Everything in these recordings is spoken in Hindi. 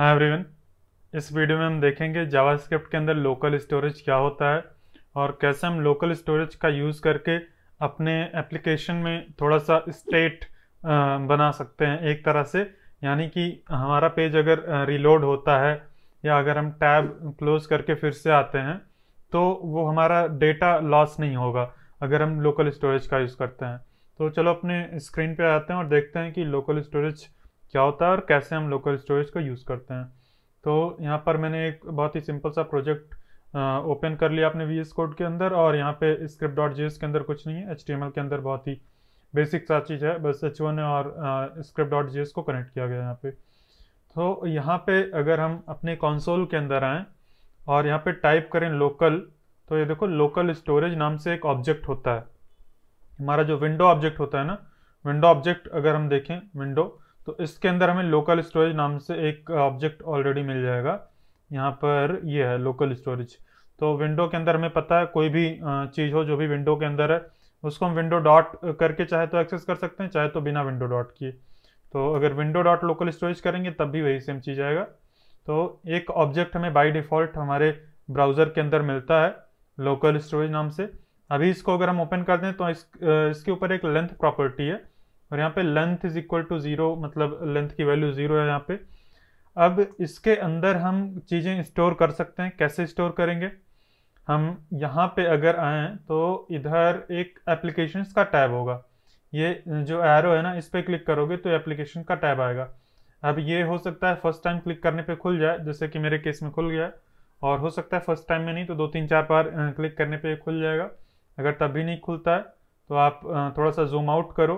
हाँ एवरीवन इस वीडियो में हम देखेंगे जावास्क्रिप्ट के अंदर लोकल स्टोरेज क्या होता है और कैसे हम लोकल स्टोरेज का यूज़ करके अपने एप्लीकेशन में थोड़ा सा स्टेट बना सकते हैं एक तरह से यानी कि हमारा पेज अगर रिलोड होता है या अगर हम टैब क्लोज करके फिर से आते हैं तो वो हमारा डेटा लॉस नहीं होगा अगर हम लोकल स्टोरेज का यूज़ करते हैं तो चलो अपने स्क्रीन पर आते हैं और देखते हैं कि लोकल स्टोरेज क्या होता है और कैसे हम लोकल स्टोरेज का यूज़ करते हैं तो यहाँ पर मैंने एक बहुत ही सिंपल सा प्रोजेक्ट ओपन कर लिया अपने वी एस कोड के अंदर और यहाँ पे स्क्रिप्ट डॉट जी एस के अंदर कुछ नहीं है एच टी एम एल के अंदर बहुत ही बेसिक सा चीज़ है बस एच वन और स्क्रिप्ट डॉट जी एस को कनेक्ट किया गया यहाँ पे तो यहाँ पे अगर हम अपने कंसोल के अंदर आएँ और यहाँ पे टाइप करें लोकल तो ये देखो लोकल स्टोरेज नाम से एक ऑब्जेक्ट होता है हमारा जो विंडो ऑब्जेक्ट होता है ना विंडो ऑब्जेक्ट अगर हम देखें विंडो तो इसके अंदर हमें लोकल स्टोरेज नाम से एक ऑब्जेक्ट ऑलरेडी मिल जाएगा यहाँ पर ये है लोकल स्टोरेज तो विंडो के अंदर हमें पता है कोई भी चीज़ हो जो भी विंडो के अंदर है उसको हम विंडो डॉट करके चाहे तो एक्सेस कर सकते हैं चाहे तो बिना विंडो डॉट किए तो अगर विंडो डॉट लोकल स्टोरेज करेंगे तब भी वही सेम चीज़ आएगा तो एक ऑब्जेक्ट हमें बाई डिफ़ॉल्ट हमारे ब्राउज़र के अंदर मिलता है लोकल स्टोरेज नाम से अभी इसको अगर हम ओपन कर दें तो इस, इसके ऊपर एक लेंथ प्रॉपर्टी है और यहाँ पे length is equal to zero मतलब लेंथ की वैल्यू ज़ीरो है यहाँ पे अब इसके अंदर हम चीज़ें स्टोर कर सकते हैं कैसे स्टोर करेंगे हम यहाँ पे अगर आए तो इधर एक एप्लीकेशन का टैब होगा ये जो एरो है ना इस पर क्लिक करोगे तो एप्लीकेशन का टैब आएगा अब ये हो सकता है फर्स्ट टाइम क्लिक करने पे खुल जाए जैसे कि मेरे केस में खुल गया और हो सकता है फर्स्ट टाइम में नहीं तो दो तीन चार बार क्लिक करने पे खुल जाएगा अगर तब भी नहीं खुलता है तो आप थोड़ा सा जूम आउट करो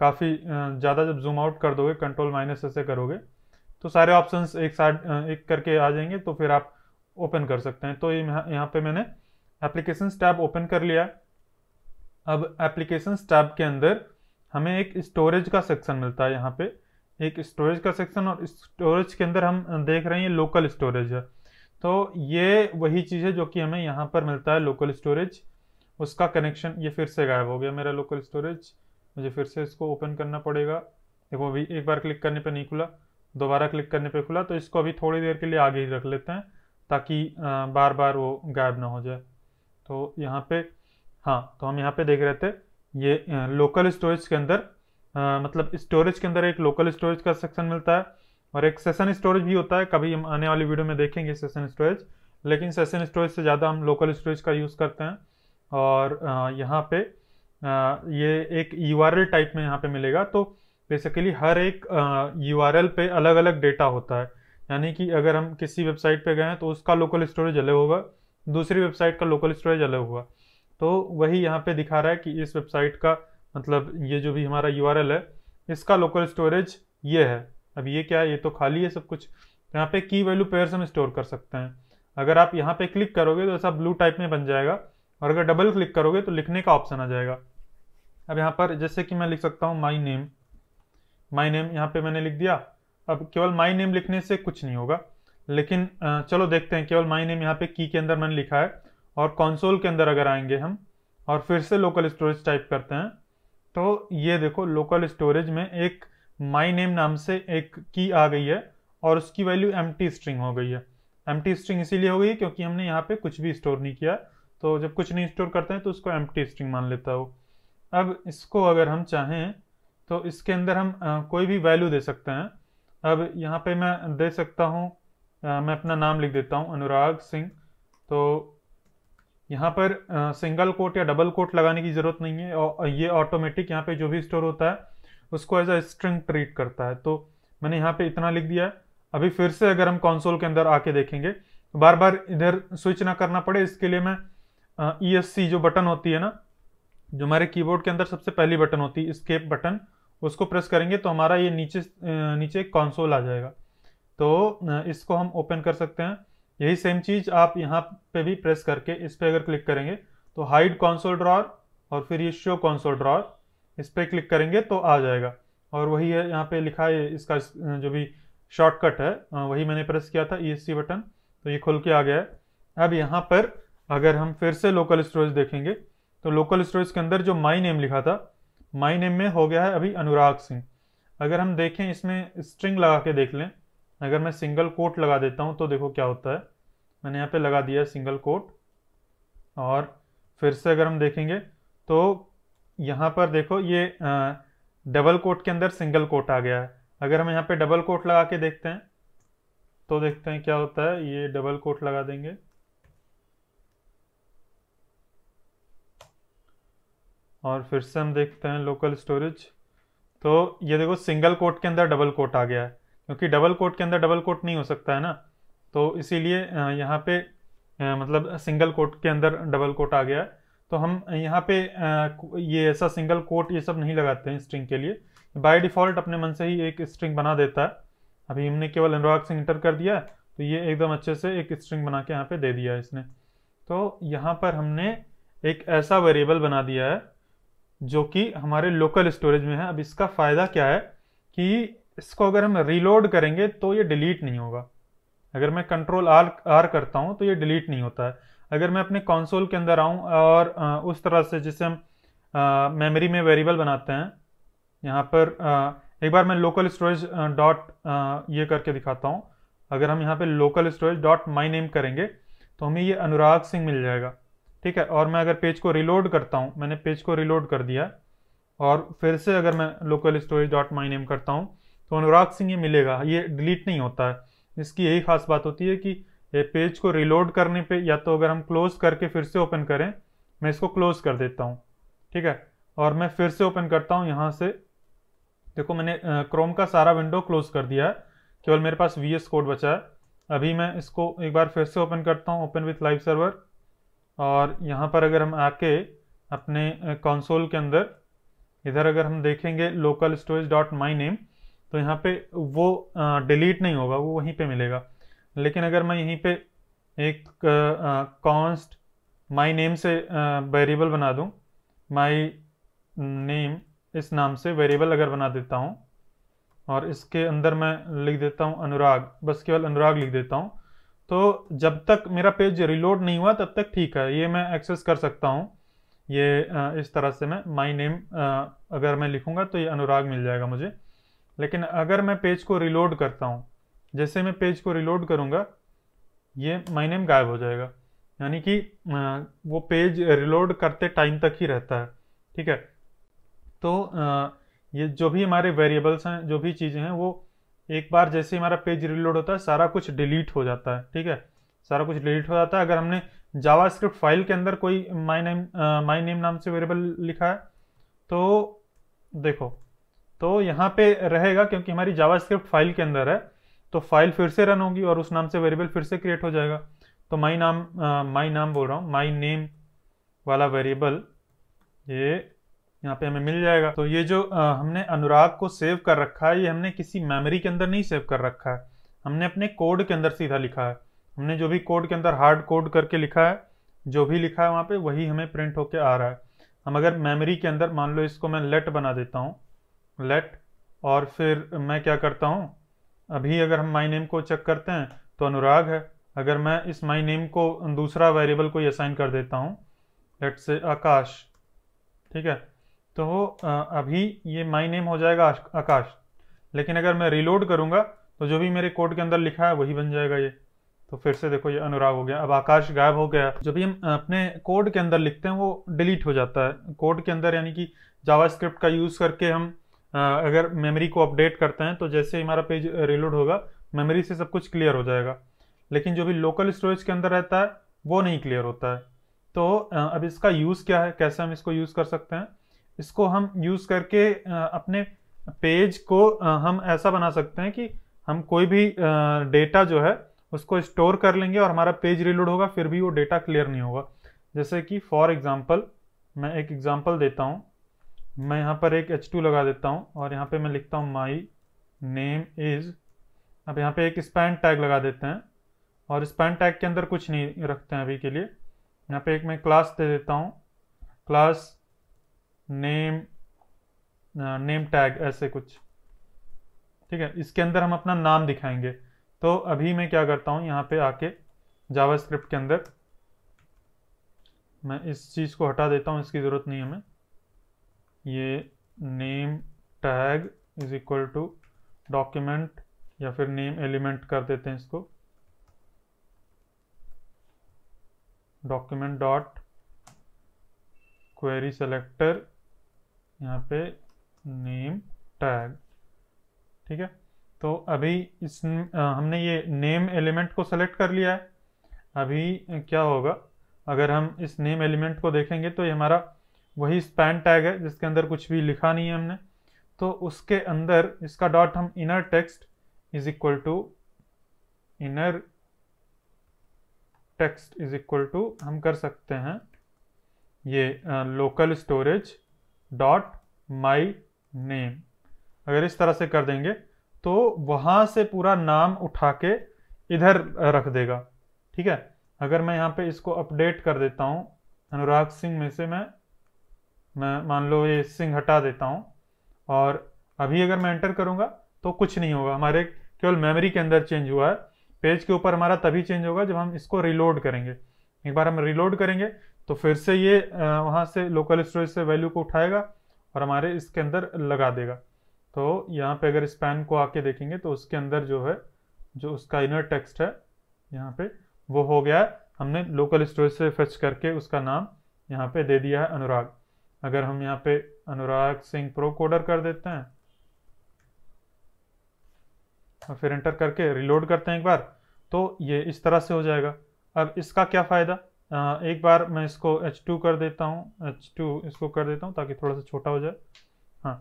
काफ़ी ज़्यादा जब जूम आउट कर दोगे कंट्रोल माइनस ऐसे करोगे तो सारे ऑप्शंस एक साथ एक करके आ जाएंगे तो फिर आप ओपन कर सकते हैं तो यहाँ पे मैंने एप्लीकेशन टैब ओपन कर लिया अब एप्लीकेशन टैब के अंदर हमें एक स्टोरेज का सेक्शन मिलता है यहाँ पे एक स्टोरेज का सेक्शन और स्टोरेज के अंदर हम देख रहे हैं लोकल स्टोरेज है तो ये वही चीज़ है जो कि हमें यहाँ पर मिलता है लोकल स्टोरेज उसका कनेक्शन ये फिर से गायब हो गया मेरा लोकल स्टोरेज मुझे फिर से इसको ओपन करना पड़ेगा देखो अभी एक बार क्लिक करने पर नहीं खुला दोबारा क्लिक करने पे खुला तो इसको अभी थोड़ी देर के लिए आगे ही रख लेते हैं ताकि बार बार वो गायब ना हो जाए तो यहाँ पे हाँ तो हम यहाँ पे देख रहे थे ये लोकल स्टोरेज के अंदर आ, मतलब स्टोरेज के अंदर एक लोकल स्टोरेज का सेक्शन मिलता है और एक सेशन स्टोरेज भी होता है कभी हम आने वाली वीडियो में देखेंगे सेशन स्टोरेज लेकिन सेशन स्टोरेज से ज़्यादा हम लोकल स्टोरेज का यूज़ करते हैं और यहाँ पर ये एक यू टाइप में यहाँ पे मिलेगा तो बेसिकली हर एक यू पे अलग अलग डेटा होता है यानी कि अगर हम किसी वेबसाइट पे गए हैं तो उसका लोकल स्टोरेज अलग होगा दूसरी वेबसाइट का लोकल स्टोरेज अलग होगा तो वही यहाँ पे दिखा रहा है कि इस वेबसाइट का मतलब ये जो भी हमारा यू है इसका लोकल स्टोरेज ये है अब ये क्या है ये तो खाली है सब कुछ तो यहाँ पे की वैल्यू पेयर्स हम स्टोर कर सकते हैं अगर आप यहाँ पे क्लिक करोगे तो ऐसा ब्लू टाइप में बन जाएगा और अगर डबल क्लिक करोगे तो लिखने का ऑप्शन आ जाएगा अब यहाँ पर जैसे कि मैं लिख सकता हूँ माई नेम माई नेम यहाँ पे मैंने लिख दिया अब केवल माई नेम लिखने से कुछ नहीं होगा लेकिन चलो देखते हैं केवल माई नेम यहाँ पे की के अंदर मैंने लिखा है और कंसोल के अंदर अगर आएंगे हम और फिर से लोकल स्टोरेज टाइप करते हैं तो ये देखो लोकल स्टोरेज में एक माई नेम नाम से एक की आ गई है और उसकी वैल्यू एम स्ट्रिंग हो गई है एम स्ट्रिंग इसीलिए हो गई क्योंकि हमने यहाँ पे कुछ भी स्टोर नहीं किया तो जब कुछ नहीं स्टोर करते हैं तो उसको एम स्ट्रिंग मान लेता हो अब इसको अगर हम चाहें तो इसके अंदर हम आ, कोई भी वैल्यू दे सकते हैं अब यहाँ पे मैं दे सकता हूँ मैं अपना नाम लिख देता हूँ अनुराग सिंह तो यहाँ पर आ, सिंगल कोट या डबल कोट लगाने की ज़रूरत नहीं है और ये ऑटोमेटिक यहाँ पे जो भी स्टोर होता है उसको एज अ स्ट्रिंग ट्रीट करता है तो मैंने यहाँ पे इतना लिख दिया अभी फिर से अगर हम कॉन्सोल के अंदर आके देखेंगे तो बार बार इधर स्विच ना करना पड़े इसके लिए मैं ई एस सी जो बटन होती है ना जो हमारे कीबोर्ड के अंदर सबसे पहली बटन होती है स्केप बटन उसको प्रेस करेंगे तो हमारा ये नीचे नीचे कॉन्सोल आ जाएगा तो इसको हम ओपन कर सकते हैं यही सेम चीज़ आप यहाँ पे भी प्रेस करके इस पर अगर क्लिक करेंगे तो हाइड कॉन्सोल ड्रॉर और फिर ये शो कॉन्सोल ड्रॉर इस पर क्लिक करेंगे तो आ जाएगा और वही है यहाँ पे लिखा है इसका जो भी शॉर्टकट है वही मैंने प्रेस किया था ई e बटन तो ये खुल के आ गया है अब यहाँ पर अगर हम फिर से लोकल स्टोरेज देखेंगे तो लोकल स्टोरेज के अंदर जो माई नेम लिखा था माई नेम में हो गया है अभी अनुराग सिंह अगर हम देखें इसमें स्ट्रिंग लगा के देख लें अगर मैं सिंगल कोट लगा देता हूं तो देखो क्या होता है मैंने यहाँ पे लगा दिया सिंगल कोट और फिर से अगर हम देखेंगे तो यहाँ पर देखो ये आ, डबल कोट के अंदर सिंगल कोट आ गया है अगर हम यहाँ पे डबल कोट लगा के देखते हैं तो देखते हैं क्या होता है ये डबल कोट लगा देंगे और फिर से हम देखते हैं लोकल स्टोरेज तो ये देखो सिंगल कोट के अंदर डबल कोट आ गया है क्योंकि डबल कोट के अंदर डबल कोट नहीं हो सकता है ना तो इसीलिए यहाँ पे मतलब सिंगल कोट के अंदर डबल कोट आ गया है तो हम यहाँ पे ये ऐसा सिंगल कोट ये सब नहीं लगाते हैं स्ट्रिंग के लिए बाय डिफ़ॉल्ट अपने मन से ही एक स्ट्रिंग बना देता है अभी हमने केवल अनुराग से इंटर कर दिया तो ये एकदम अच्छे से एक स्ट्रिंग बना के यहाँ पे दे दिया है इसने तो यहाँ पर हमने एक ऐसा वेरिएबल बना दिया है जो कि हमारे लोकल स्टोरेज में है अब इसका फ़ायदा क्या है कि इसको अगर हम रीलोड करेंगे तो ये डिलीट नहीं होगा अगर मैं कंट्रोल आर आर करता हूँ तो ये डिलीट नहीं होता है अगर मैं अपने कंसोल के अंदर आऊँ और उस तरह से जिसे हम मेमोरी में वेरिएबल बनाते हैं यहाँ पर आ, एक बार मैं लोकल स्टोरेज डॉट ये करके दिखाता हूँ अगर हम यहाँ पर local storage dot my name करेंगे तो हमें ये अनुराग सिंह मिल जाएगा ठीक है और मैं अगर पेज को रिलोड करता हूँ मैंने पेज को रिलोड कर दिया और फिर से अगर मैं local storage dot my name करता हूँ तो अनुराग सिंह ये मिलेगा ये डिलीट नहीं होता है इसकी यही खास बात होती है कि ये पेज को रिलोड करने पे या तो अगर हम क्लोज करके फिर से ओपन करें मैं इसको क्लोज कर देता हूँ ठीक है और मैं फिर से ओपन करता हूँ यहाँ से देखो मैंने क्रोम का सारा विंडो क्लोज कर दिया है केवल मेरे पास वी कोड बचा है अभी मैं इसको एक बार फिर से ओपन करता हूँ ओपन विथ लाइव सर्वर और यहाँ पर अगर हम आके अपने कंसोल के अंदर इधर अगर हम देखेंगे local storage dot my name तो यहाँ पे वो डिलीट नहीं होगा वो वहीं पे मिलेगा लेकिन अगर मैं यहीं पे एक कॉन्स्ट माई नेम से वेरिएबल बना दूँ माई नेम इस नाम से वेरिएबल अगर बना देता हूँ और इसके अंदर मैं लिख देता हूँ अनुराग बस केवल अनुराग लिख देता हूँ तो जब तक मेरा पेज रिलोड नहीं हुआ तब तक ठीक है ये मैं एक्सेस कर सकता हूँ ये इस तरह से मैं माई नेम अगर मैं लिखूँगा तो ये अनुराग मिल जाएगा मुझे लेकिन अगर मैं पेज को रिलोड करता हूँ जैसे मैं पेज को रिलोड करूँगा ये माई नेम गायब हो जाएगा यानी कि वो पेज रिलोड करते टाइम तक ही रहता है ठीक है तो ये जो भी हमारे वेरिएबल्स हैं जो भी चीज़ें हैं वो एक बार जैसे हमारा पेज रिलोड होता है सारा कुछ डिलीट हो जाता है ठीक है सारा कुछ डिलीट हो जाता है अगर हमने जावास्क्रिप्ट फाइल के अंदर कोई माई नेम माई नेम नाम से वेरिएबल लिखा है तो देखो तो यहाँ पे रहेगा क्योंकि हमारी जावास्क्रिप्ट फाइल के अंदर है तो फाइल फिर से रन होगी और उस नाम से वेरिएबल फिर से क्रिएट हो जाएगा तो माई नाम माई नाम बोल रहा हूँ माई नेम वाला वेरिएबल ये यहाँ पे हमें मिल जाएगा तो ये जो आ, हमने अनुराग को सेव कर रखा है ये हमने किसी मेमोरी के अंदर नहीं सेव कर रखा है हमने अपने कोड के अंदर सीधा लिखा है हमने जो भी कोड के अंदर हार्ड कोड करके लिखा है जो भी लिखा है वहाँ पे वही हमें प्रिंट होके आ रहा है हम अगर मेमोरी के अंदर मान लो इसको मैं लेट बना देता हूँ लेट और फिर मैं क्या करता हूँ अभी अगर हम माई नेम को चेक करते हैं तो अनुराग है अगर मैं इस माई नेम को दूसरा वेरिएबल कोई असाइन कर देता हूँ लेट से आकाश ठीक है तो अभी ये माई नेम हो जाएगा आकाश लेकिन अगर मैं रिलोड करूँगा तो जो भी मेरे कोड के अंदर लिखा है वही बन जाएगा ये तो फिर से देखो ये अनुराग हो गया अब आकाश गायब हो गया जब भी हम अपने कोड के अंदर लिखते हैं वो डिलीट हो जाता है कोड के अंदर यानी कि जावास्क्रिप्ट का यूज़ करके हम अगर मेमोरी को अपडेट करते हैं तो जैसे ही हमारा पेज रिलोड होगा मेमोरी से सब कुछ क्लियर हो जाएगा लेकिन जो भी लोकल स्टोरेज के अंदर रहता है वो नहीं क्लियर होता है तो अब इसका यूज़ क्या है कैसे हम इसको यूज़ कर सकते हैं इसको हम यूज़ करके अपने पेज को हम ऐसा बना सकते हैं कि हम कोई भी डेटा जो है उसको स्टोर कर लेंगे और हमारा पेज रिलोड होगा फिर भी वो डेटा क्लियर नहीं होगा जैसे कि फॉर एग्जांपल मैं एक एग्जांपल देता हूँ मैं यहाँ पर एक H2 लगा देता हूँ और यहाँ पे मैं लिखता हूँ माई नेम इज़ अब यहाँ पे एक स्पैन टैग लगा देते हैं और स्पैन टैग के अंदर कुछ नहीं रखते हैं अभी के लिए यहाँ पे एक मैं क्लास दे देता हूँ क्लास नेम नेम टैग ऐसे कुछ ठीक है इसके अंदर हम अपना नाम दिखाएंगे तो अभी मैं क्या करता हूँ यहाँ पे आके जावास्क्रिप्ट के अंदर मैं इस चीज़ को हटा देता हूँ इसकी ज़रूरत नहीं हमें ये name tag is equal to document या फिर नेम एलिमेंट कर देते हैं इसको डॉक्यूमेंट डॉट क्वेरी सेलेक्टर यहाँ पे नेम टैग ठीक है तो अभी इस हमने ये नेम एलिमेंट को सेलेक्ट कर लिया है अभी क्या होगा अगर हम इस नेम एलिमेंट को देखेंगे तो ये हमारा वही स्पैन टैग है जिसके अंदर कुछ भी लिखा नहीं है हमने तो उसके अंदर इसका डॉट हम inner text is equal to inner text is equal to हम कर सकते हैं ये local storage dot my name अगर इस तरह से कर देंगे तो वहाँ से पूरा नाम उठा के इधर रख देगा ठीक है अगर मैं यहाँ पे इसको अपडेट कर देता हूँ अनुराग सिंह में से मैं मैं मान लो ये सिंह हटा देता हूँ और अभी अगर मैं एंटर करूँगा तो कुछ नहीं होगा हमारे केवल मेमोरी के अंदर चेंज हुआ है पेज के ऊपर हमारा तभी चेंज होगा जब हम इसको रिलोड करेंगे एक बार हम रिलोड करेंगे तो फिर से ये वहाँ से लोकल स्टोरेज से वैल्यू को उठाएगा और हमारे इसके अंदर लगा देगा तो यहाँ पे अगर स्पैन को आके देखेंगे तो उसके अंदर जो है जो उसका इनर टेक्स्ट है यहाँ पे वो हो गया हमने लोकल स्टोरेज से फेच करके उसका नाम यहाँ पे दे दिया है अनुराग अगर हम यहाँ पे अनुराग सिंह प्रो कोडर कर देते हैं और फिर एंटर करके रिलोड करते हैं एक बार तो ये इस तरह से हो जाएगा अब इसका क्या फ़ायदा एक बार मैं इसको H2 कर देता हूँ H2 इसको कर देता हूँ ताकि थोड़ा सा छोटा हो जाए हाँ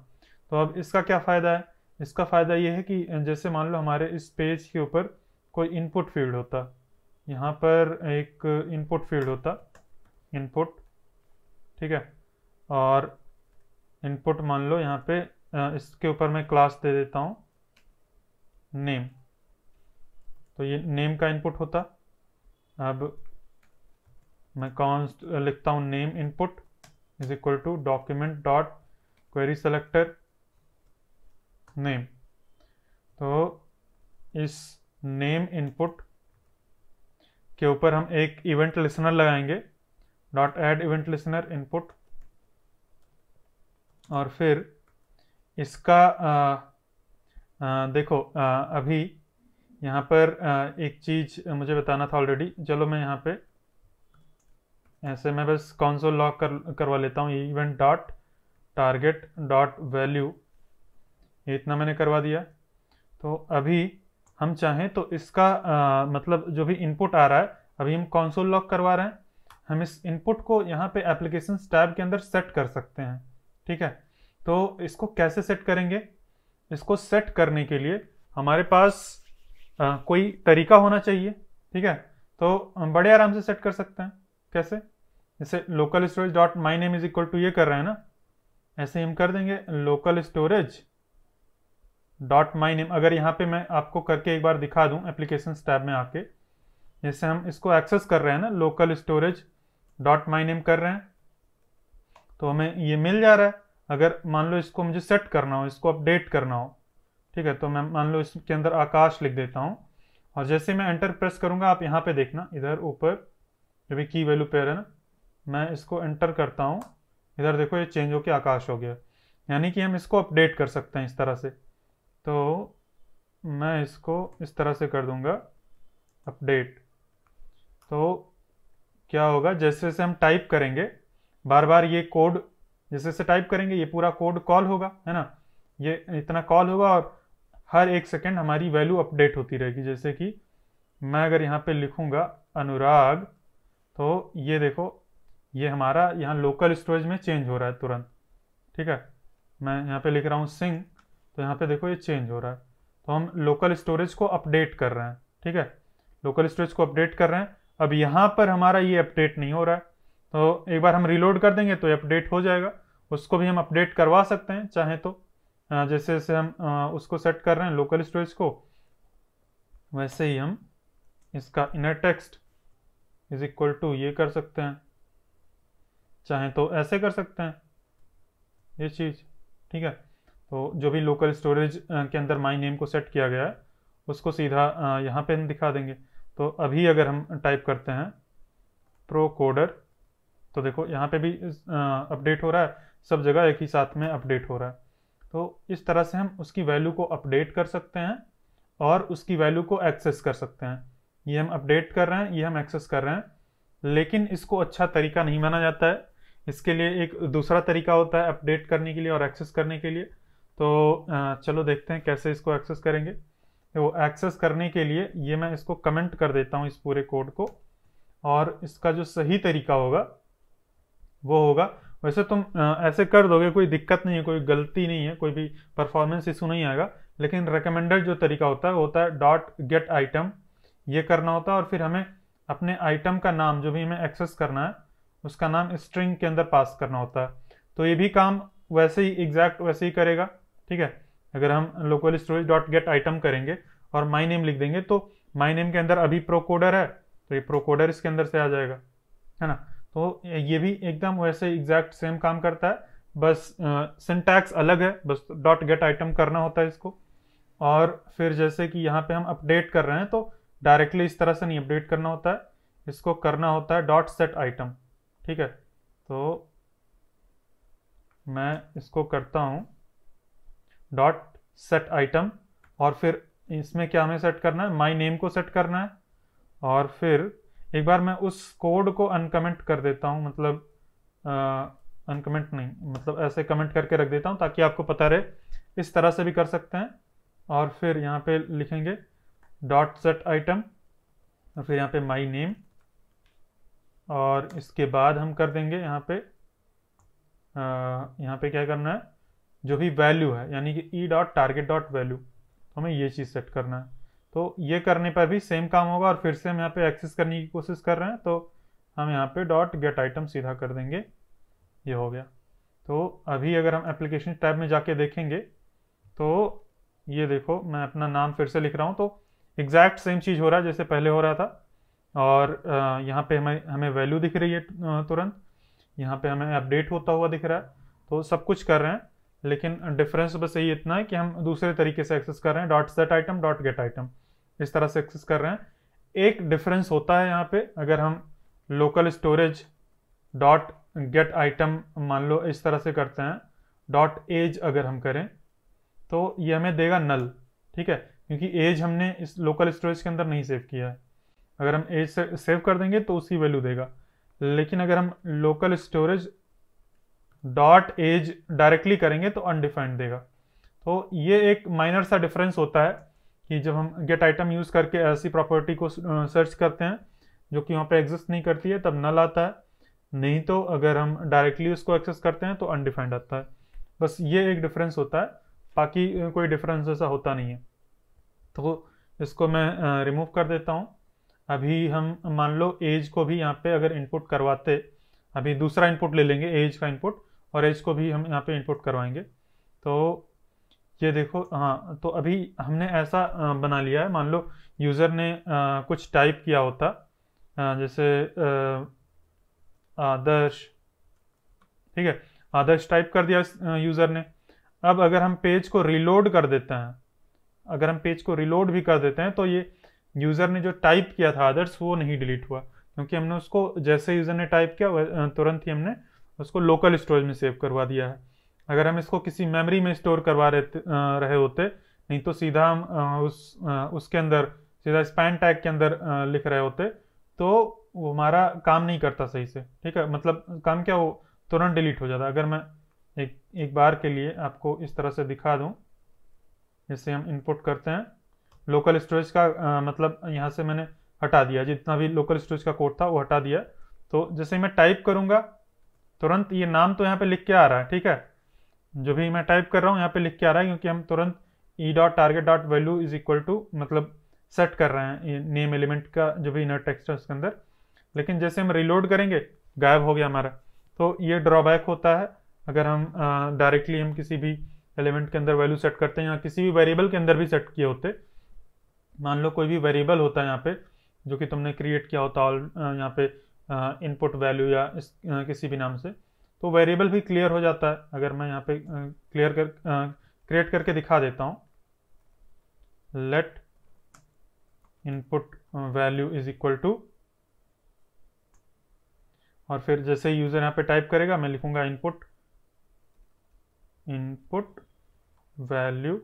तो अब इसका क्या फ़ायदा है इसका फ़ायदा ये है कि जैसे मान लो हमारे इस पेज के ऊपर कोई इनपुट फील्ड होता यहाँ पर एक इनपुट फील्ड होता इनपुट ठीक है और इनपुट मान लो यहाँ पे इसके ऊपर मैं क्लास दे देता हूँ नेम तो ये नेम का इनपुट होता अब मैं कौन लिखता हूँ name input is equal to document dot query selector name तो इस नेम इनपुट के ऊपर हम एक इवेंट लिसनर लगाएंगे dot add event listener input और फिर इसका आ, आ, देखो आ, अभी यहाँ पर आ, एक चीज़ मुझे बताना था ऑलरेडी चलो मैं यहाँ पे ऐसे मैं बस कॉन्सोल लॉक कर करवा लेता हूँ event dot target dot value ये इतना मैंने करवा दिया तो अभी हम चाहें तो इसका आ, मतलब जो भी इनपुट आ रहा है अभी हम कॉन्सोल लॉक करवा रहे हैं हम इस इनपुट को यहाँ पे एप्लीकेशन टैब के अंदर सेट कर सकते हैं ठीक है तो इसको कैसे सेट करेंगे इसको सेट करने के लिए हमारे पास आ, कोई तरीका होना चाहिए ठीक है तो हम बड़े आराम से सेट कर सकते हैं कैसे जैसे local storage dot my name is equal to ये कर रहे हैं ना ऐसे हम कर देंगे local storage dot my name अगर यहाँ पे मैं आपको करके एक बार दिखा दूँ एप्लीकेशन टैब में आके जैसे हम इसको एक्सेस कर रहे हैं ना local storage dot my name कर रहे हैं तो हमें ये मिल जा रहा है अगर मान लो इसको मुझे सेट करना हो इसको अपडेट करना हो ठीक है तो मैं मान लो इसके अंदर आकाश लिख देता हूँ और जैसे मैं एंटर प्रेस करूँगा आप यहाँ पे देखना इधर ऊपर ये भी की वैल्यू पेयर है ना मैं इसको एंटर करता हूँ इधर देखो ये चेंज होकर आकाश हो गया यानी कि हम इसको अपडेट कर सकते हैं इस तरह से तो मैं इसको इस तरह से कर दूंगा अपडेट तो क्या होगा जैसे जैसे हम टाइप करेंगे बार बार ये कोड जैसे जैसे टाइप करेंगे ये पूरा कोड कॉल होगा है ना ये इतना कॉल होगा और हर एक सेकेंड हमारी वैल्यू अपडेट होती रहेगी जैसे कि मैं अगर यहाँ पे लिखूँगा अनुराग तो ये देखो ये हमारा यहाँ लोकल स्टोरेज में चेंज हो रहा है तुरंत ठीक है मैं यहाँ पे लिख रहा हूँ सिंह तो यहाँ पे देखो ये चेंज हो रहा है तो हम लोकल स्टोरेज को अपडेट कर रहे हैं ठीक है लोकल स्टोरेज को अपडेट कर रहे हैं अब यहाँ पर हमारा ये अपडेट नहीं हो रहा है तो एक बार हम रिलोड कर देंगे तो ये अपडेट हो जाएगा उसको भी हम अपडेट करवा सकते हैं चाहे तो जैसे जैसे हम उसको सेट कर रहे हैं लोकल स्टोरेज को वैसे ही हम इसका inner text is equal to ये कर सकते हैं चाहें तो ऐसे कर सकते हैं ये चीज़ ठीक है तो जो भी लोकल स्टोरेज के अंदर माई नेम को सेट किया गया है उसको सीधा यहाँ पे हम दिखा देंगे तो अभी अगर हम टाइप करते हैं प्रो कोडर तो देखो यहाँ पे भी अपडेट हो रहा है सब जगह एक ही साथ में अपडेट हो रहा है तो इस तरह से हम उसकी वैल्यू को अपडेट कर सकते हैं और उसकी वैल्यू को एक्सेस कर सकते हैं ये हम अपडेट कर रहे हैं ये हम एक्सेस कर रहे हैं लेकिन इसको अच्छा तरीका नहीं माना जाता है इसके लिए एक दूसरा तरीका होता है अपडेट करने के लिए और एक्सेस करने के लिए तो चलो देखते हैं कैसे इसको एक्सेस करेंगे वो तो एक्सेस करने के लिए ये मैं इसको कमेंट कर देता हूँ इस पूरे कोड को और इसका जो सही तरीका होगा वो होगा वैसे तुम ऐसे कर दोगे कोई दिक्कत नहीं है कोई गलती नहीं है कोई भी परफॉर्मेंस इशू नहीं आएगा लेकिन रिकमेंडेड जो तरीका होता है होता है डॉट गेट आइटम ये करना होता है और फिर हमें अपने आइटम का नाम जो भी हमें एक्सेस करना है उसका नाम स्ट्रिंग के अंदर पास करना होता है तो ये भी काम वैसे ही एग्जैक्ट वैसे ही करेगा ठीक है अगर हम local storage dot get item करेंगे और माई नेम लिख देंगे तो माई नेम के अंदर अभी प्रोकोडर है तो ये प्रोकोडर इसके अंदर से आ जाएगा है ना तो ये भी एकदम वैसे एग्जैक्ट सेम काम करता है बस सिंटैक्स अलग है बस डॉट गेट आइटम करना होता है इसको और फिर जैसे कि यहाँ पे हम अपडेट कर रहे हैं तो डायरेक्टली इस तरह से नहीं अपडेट करना होता है इसको करना होता है डॉट सेट आइटम ठीक है तो मैं इसको करता हूँ डॉट सेट आइटम और फिर इसमें क्या हमें सेट करना है माई नेम को सेट करना है और फिर एक बार मैं उस कोड को अनकमेंट कर देता हूँ मतलब अनकमेंट नहीं मतलब ऐसे कमेंट करके रख देता हूँ ताकि आपको पता रहे इस तरह से भी कर सकते हैं और फिर यहाँ पे लिखेंगे डॉट सेट आइटम और फिर यहाँ पे माई नेम और इसके बाद हम कर देंगे यहाँ पे आ, यहाँ पे क्या करना है जो भी वैल्यू है यानी कि e dot target dot value हमें ये चीज़ सेट करना है तो ये करने पर भी सेम काम होगा और फिर से हम यहाँ पे एक्सेस करने की कोशिश कर रहे हैं तो हम यहाँ पे डॉट गेट आइटम सीधा कर देंगे ये हो गया तो अभी अगर हम एप्लीकेशन टैब में जाके देखेंगे तो ये देखो मैं अपना नाम फिर से लिख रहा हूँ तो एग्जैक्ट सेम चीज़ हो रहा है जैसे पहले हो रहा था और यहाँ पे हमें हमें वैल्यू दिख रही है तुरंत यहाँ पे हमें अपडेट होता हुआ दिख रहा है तो सब कुछ कर रहे हैं लेकिन डिफरेंस बस यही इतना है कि हम दूसरे तरीके से एक्सेस कर रहे हैं dot set item dot get item इस तरह से एक्सेस कर रहे हैं एक डिफरेंस होता है यहाँ पे अगर हम local storage dot get item मान लो इस तरह से करते हैं डॉट एज अगर हम करें तो ये हमें देगा नल ठीक है क्योंकि एज हमने इस लोकल स्टोरेज के अंदर नहीं सेव किया है अगर हम एज से सेव कर देंगे तो उसी वैल्यू देगा लेकिन अगर हम local storage dot age directly करेंगे तो अनडिफाइंड देगा तो ये एक माइनर सा डिफरेंस होता है कि जब हम गेट आइटम यूज़ करके ऐसी प्रॉपर्टी को सर्च करते हैं जो कि वहाँ पे एग्जिस्ट नहीं करती है तब नल आता है नहीं तो अगर हम डायरेक्टली उसको एक्सेस करते हैं तो अनडिफाइंड आता है बस ये एक डिफरेंस होता है बाकी कोई डिफरेंस ऐसा होता नहीं है तो इसको मैं रिमूव कर देता हूँ अभी हम मान लो एज को भी यहाँ पे अगर इनपुट करवाते अभी दूसरा इनपुट ले लेंगे एज का इनपुट और एज को भी हम यहाँ पे इनपुट करवाएंगे तो ये देखो हाँ तो अभी हमने ऐसा बना लिया है मान लो यूज़र ने आ, कुछ टाइप किया होता आ, जैसे आदर्श ठीक है आदर्श टाइप कर दिया यूज़र ने अब अगर हम पेज को रीलोड कर देते हैं अगर हम पेज को रिलोड भी कर देते हैं तो ये यूज़र ने जो टाइप किया था अदर्स वो नहीं डिलीट हुआ क्योंकि हमने उसको जैसे यूज़र ने टाइप किया तुरंत ही हमने उसको लोकल स्टोरेज में सेव करवा दिया है अगर हम इसको किसी मेमोरी में स्टोर करवा रहे रहे होते नहीं तो सीधा हम उस उसके अंदर सीधा स्पैन टैग के अंदर लिख रहे होते तो वो हमारा काम नहीं करता सही से ठीक है मतलब काम क्या वो तुरंत डिलीट हो जाता अगर मैं एक एक बार के लिए आपको इस तरह से दिखा दूँ जैसे हम इनपुट करते हैं लोकल स्टोरेज का आ, मतलब यहाँ से मैंने हटा दिया जितना भी लोकल स्टोरेज का कोड था वो हटा दिया तो जैसे मैं टाइप करूँगा तुरंत ये नाम तो यहाँ पे लिख के आ रहा है ठीक है जो भी मैं टाइप कर रहा हूँ यहाँ पे लिख के आ रहा है क्योंकि हम तुरंत e dot target dot value is equal to मतलब सेट कर रहे हैं नेम एलिमेंट का जो भी इनर टेक्स्ट है उसके अंदर लेकिन जैसे हम रिलोड करेंगे गायब हो गया हमारा तो ये ड्रॉबैक होता है अगर हम डायरेक्टली हम किसी भी एलिमेंट के अंदर वैल्यू सेट करते हैं या किसी भी वेरिएबल के अंदर भी सेट किए होते मान लो कोई भी वेरिएबल होता है यहाँ पे जो कि तुमने क्रिएट किया होता ऑल यहाँ पे इनपुट वैल्यू या इस आ, किसी भी नाम से तो वेरिएबल भी क्लियर हो जाता है अगर मैं यहाँ पे क्लियर कर क्रिएट करके दिखा देता हूँ let input value is equal to और फिर जैसे यूज़र यहाँ पे टाइप करेगा मैं लिखूंगा input input value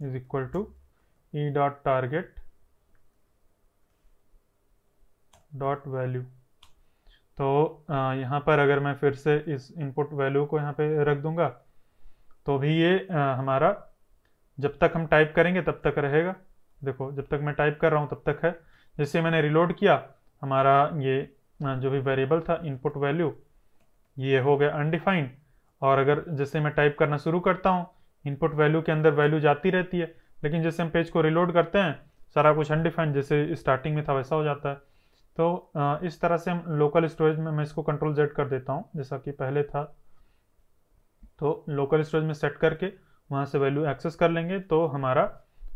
is equal to e dot target dot value तो यहाँ पर अगर मैं फिर से इस इनपुट वैल्यू को यहाँ पे रख दूंगा तो भी ये हमारा जब तक हम टाइप करेंगे तब तक रहेगा देखो जब तक मैं टाइप कर रहा हूँ तब तक है जैसे मैंने रिलोड किया हमारा ये जो भी वेरिएबल था इनपुट वैल्यू ये हो गया अनडिफाइंड और अगर जैसे मैं टाइप करना शुरू करता हूँ इनपुट वैल्यू के अंदर वैल्यू जाती रहती है लेकिन जैसे हम पेज को रिलोड करते हैं सारा कुछ अनडिफाइंड जैसे स्टार्टिंग में था वैसा हो जाता है तो इस तरह से हम लोकल स्टोरेज में मैं इसको कंट्रोल जेड कर देता हूँ जैसा कि पहले था तो लोकल स्टोरेज में सेट करके वहाँ से वैल्यू एक्सेस कर लेंगे तो हमारा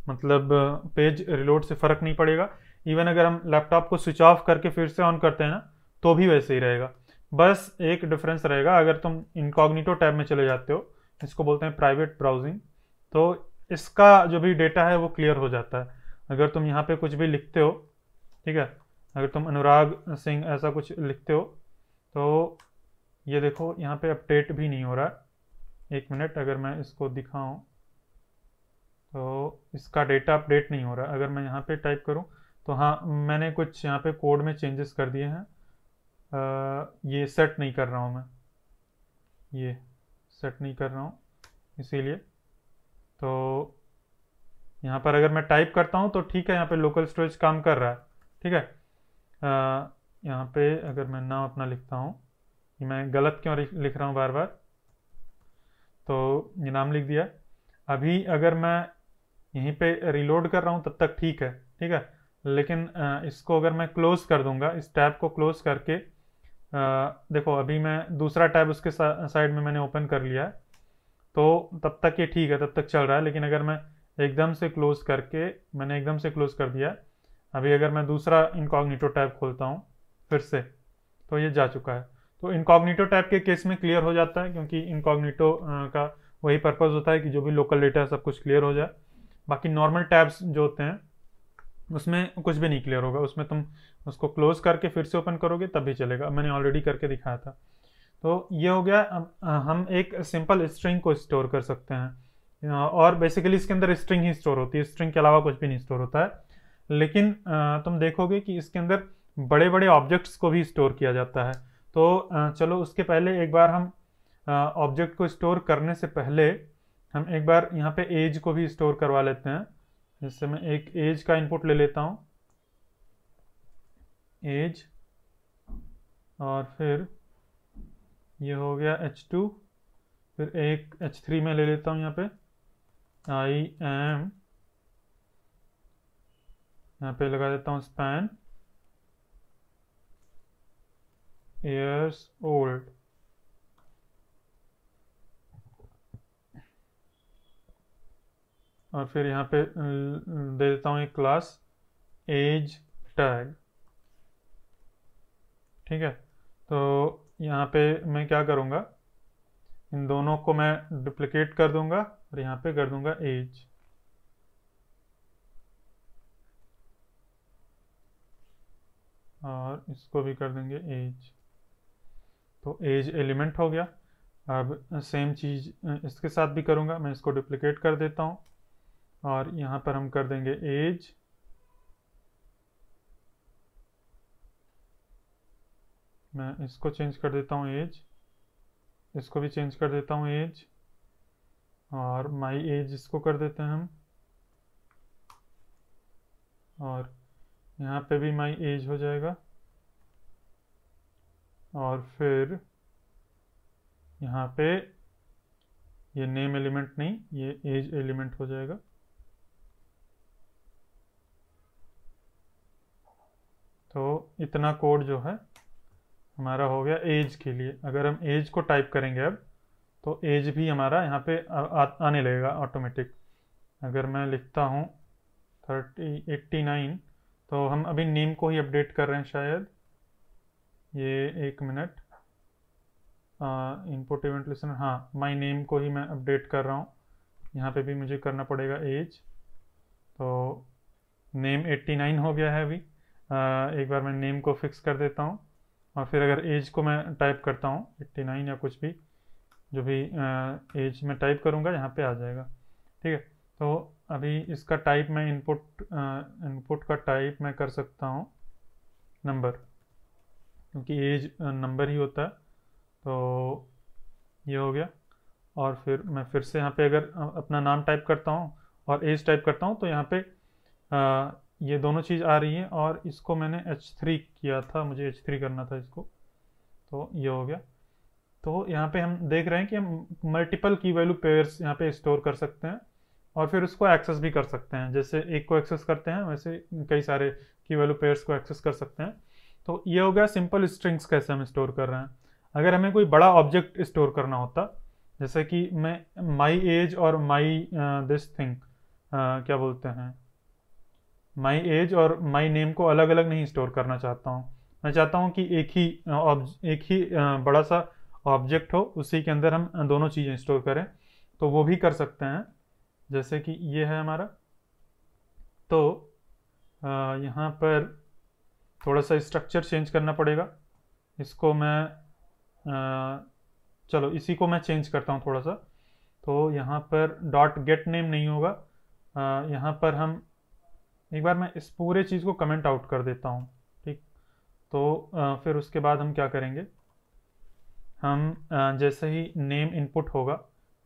मतलब पेज रिलोड से फ़र्क नहीं पड़ेगा इवन अगर हम लैपटॉप को स्विच ऑफ करके फिर से ऑन करते हैं ना तो भी वैसे ही रहेगा बस एक डिफरेंस रहेगा अगर तुम इनकॉग्निटो टैब में चले जाते हो इसको बोलते हैं प्राइवेट ब्राउजिंग तो इसका जो भी डेटा है वो क्लियर हो जाता है अगर तुम यहाँ पे कुछ भी लिखते हो ठीक है अगर तुम अनुराग सिंह ऐसा कुछ लिखते हो तो ये देखो यहाँ पे अपडेट भी नहीं हो रहा है एक मिनट अगर मैं इसको दिखाऊँ तो इसका डेटा अपडेट नहीं हो रहा अगर मैं यहाँ पर टाइप करूँ तो हाँ मैंने कुछ यहाँ पर कोड में चेंजेस कर दिए हैं ये सेट नहीं कर रहा हूँ मैं ये सेट नहीं कर रहा हूँ इसीलिए तो यहाँ पर अगर मैं टाइप करता हूँ तो ठीक है यहाँ पे लोकल स्टोरेज काम कर रहा है ठीक है आ, यहाँ पे अगर मैं नाम अपना लिखता हूँ मैं गलत क्यों लिख रहा हूँ बार बार तो ये नाम लिख दिया अभी अगर मैं यहीं पे रिलोड कर रहा हूँ तब तक ठीक है ठीक है लेकिन इसको अगर मैं क्लोज़ कर दूंगा इस टैब को क्लोज़ करके देखो अभी मैं दूसरा टैब उसके साइड में मैंने ओपन कर लिया है तो तब तक ये ठीक है तब तक चल रहा है लेकिन अगर मैं एकदम से क्लोज़ करके मैंने एकदम से क्लोज़ कर दिया अभी अगर मैं दूसरा इनकॉग्निटो टैब खोलता हूँ फिर से तो ये जा चुका है तो इनकॉग्निटो टैब के केस में क्लियर हो जाता है क्योंकि इनकॉग्निटो का वही पर्पज़ होता है कि जो भी लोकल डेटा है सब कुछ क्लियर हो जाए बाकी नॉर्मल टैब्स जो होते हैं उसमें कुछ भी नहीं क्लियर होगा उसमें तुम उसको क्लोज करके फिर से ओपन करोगे तब भी चलेगा मैंने ऑलरेडी करके दिखाया था तो ये हो गया हम एक सिंपल स्ट्रिंग को स्टोर कर सकते हैं और बेसिकली इसके अंदर स्ट्रिंग ही स्टोर होती है स्ट्रिंग के अलावा कुछ भी नहीं स्टोर होता है लेकिन तुम देखोगे कि इसके अंदर बड़े बड़े ऑब्जेक्ट्स को भी स्टोर किया जाता है तो चलो उसके पहले एक बार हम ऑब्जेक्ट को स्टोर करने से पहले हम एक बार यहाँ पे एज को भी स्टोर करवा लेते हैं जैसे मैं एक एज का इनपुट ले लेता हूँ एज और फिर ये हो गया एच टू फिर एक एच थ्री में ले लेता हूँ यहाँ पे आई एम यहाँ पे लगा देता हूँ स्पैन एयर्स ओल्ड और फिर यहाँ पे दे देता हूँ एक क्लास एज टैग ठीक है तो यहाँ पे मैं क्या करूँगा इन दोनों को मैं डुप्लीकेट कर दूंगा और यहाँ पे कर दूंगा एज और इसको भी कर देंगे एज तो एज एलिमेंट हो गया अब सेम चीज़ इसके साथ भी करूँगा मैं इसको डुप्लीकेट कर देता हूँ और यहाँ पर हम कर देंगे एज मैं इसको चेंज कर देता हूँ एज इसको भी चेंज कर देता हूँ एज और माई एज इसको कर देते हैं हम और यहाँ पे भी माई एज हो जाएगा और फिर यहाँ पे ये नेम एलिमेंट नहीं ये एज एलिमेंट हो जाएगा तो इतना कोड जो है हमारा हो गया एज के लिए अगर हम एज को टाइप करेंगे अब तो एज भी हमारा यहाँ पे आ, आने लगेगा ऑटोमेटिक अगर मैं लिखता हूँ थर्टी एट्टी नाइन तो हम अभी नेम को ही अपडेट कर रहे हैं शायद ये एक मिनट इनपुट इवेंट लिसनर हाँ माय नेम को ही मैं अपडेट कर रहा हूँ यहाँ पे भी मुझे करना पड़ेगा एज तो नेम एट्टी नाइन हो गया है अभी एक बार मैं नेम को फिक्स कर देता हूँ और फिर अगर एज को मैं टाइप करता हूँ एट्टी नाइन या कुछ भी जो भी एज में टाइप करूँगा यहाँ पे आ जाएगा ठीक है तो अभी इसका टाइप मैं इनपुट इनपुट का टाइप मैं कर सकता हूँ नंबर क्योंकि एज नंबर ही होता है तो ये हो गया और फिर मैं फिर से यहाँ पे अगर अपना नाम टाइप करता हूँ और एज टाइप करता हूँ तो यहाँ पे ये दोनों चीज़ आ रही है और इसको मैंने H3 किया था मुझे H3 करना था इसको तो ये हो गया तो यहाँ पे हम देख रहे हैं कि हम मल्टीपल की वैल्यू पेयर्स यहाँ पे स्टोर कर सकते हैं और फिर उसको एक्सेस भी कर सकते हैं जैसे एक को एक्सेस करते हैं वैसे कई सारे की वैल्यू पेयर्स को एक्सेस कर सकते हैं तो ये हो गया सिंपल स्ट्रिंग्स कैसे हम स्टोर कर रहे हैं अगर हमें कोई बड़ा ऑब्जेक्ट स्टोर करना होता जैसे कि मैं माई एज और माई दिस थिंग क्या बोलते हैं माई एज और माई नेम को अलग अलग नहीं स्टोर करना चाहता हूँ मैं चाहता हूँ कि एक ही एक ही बड़ा सा ऑब्जेक्ट हो उसी के अंदर हम दोनों चीज़ें स्टोर करें तो वो भी कर सकते हैं जैसे कि ये है हमारा तो यहाँ पर थोड़ा सा स्ट्रक्चर चेंज करना पड़ेगा इसको मैं आ, चलो इसी को मैं चेंज करता हूँ थोड़ा सा तो यहाँ पर डॉट गेट नेम नहीं होगा आ, यहाँ पर हम एक बार मैं इस पूरे चीज़ को कमेंट आउट कर देता हूँ ठीक तो फिर उसके बाद हम क्या करेंगे हम जैसे ही नेम इनपुट होगा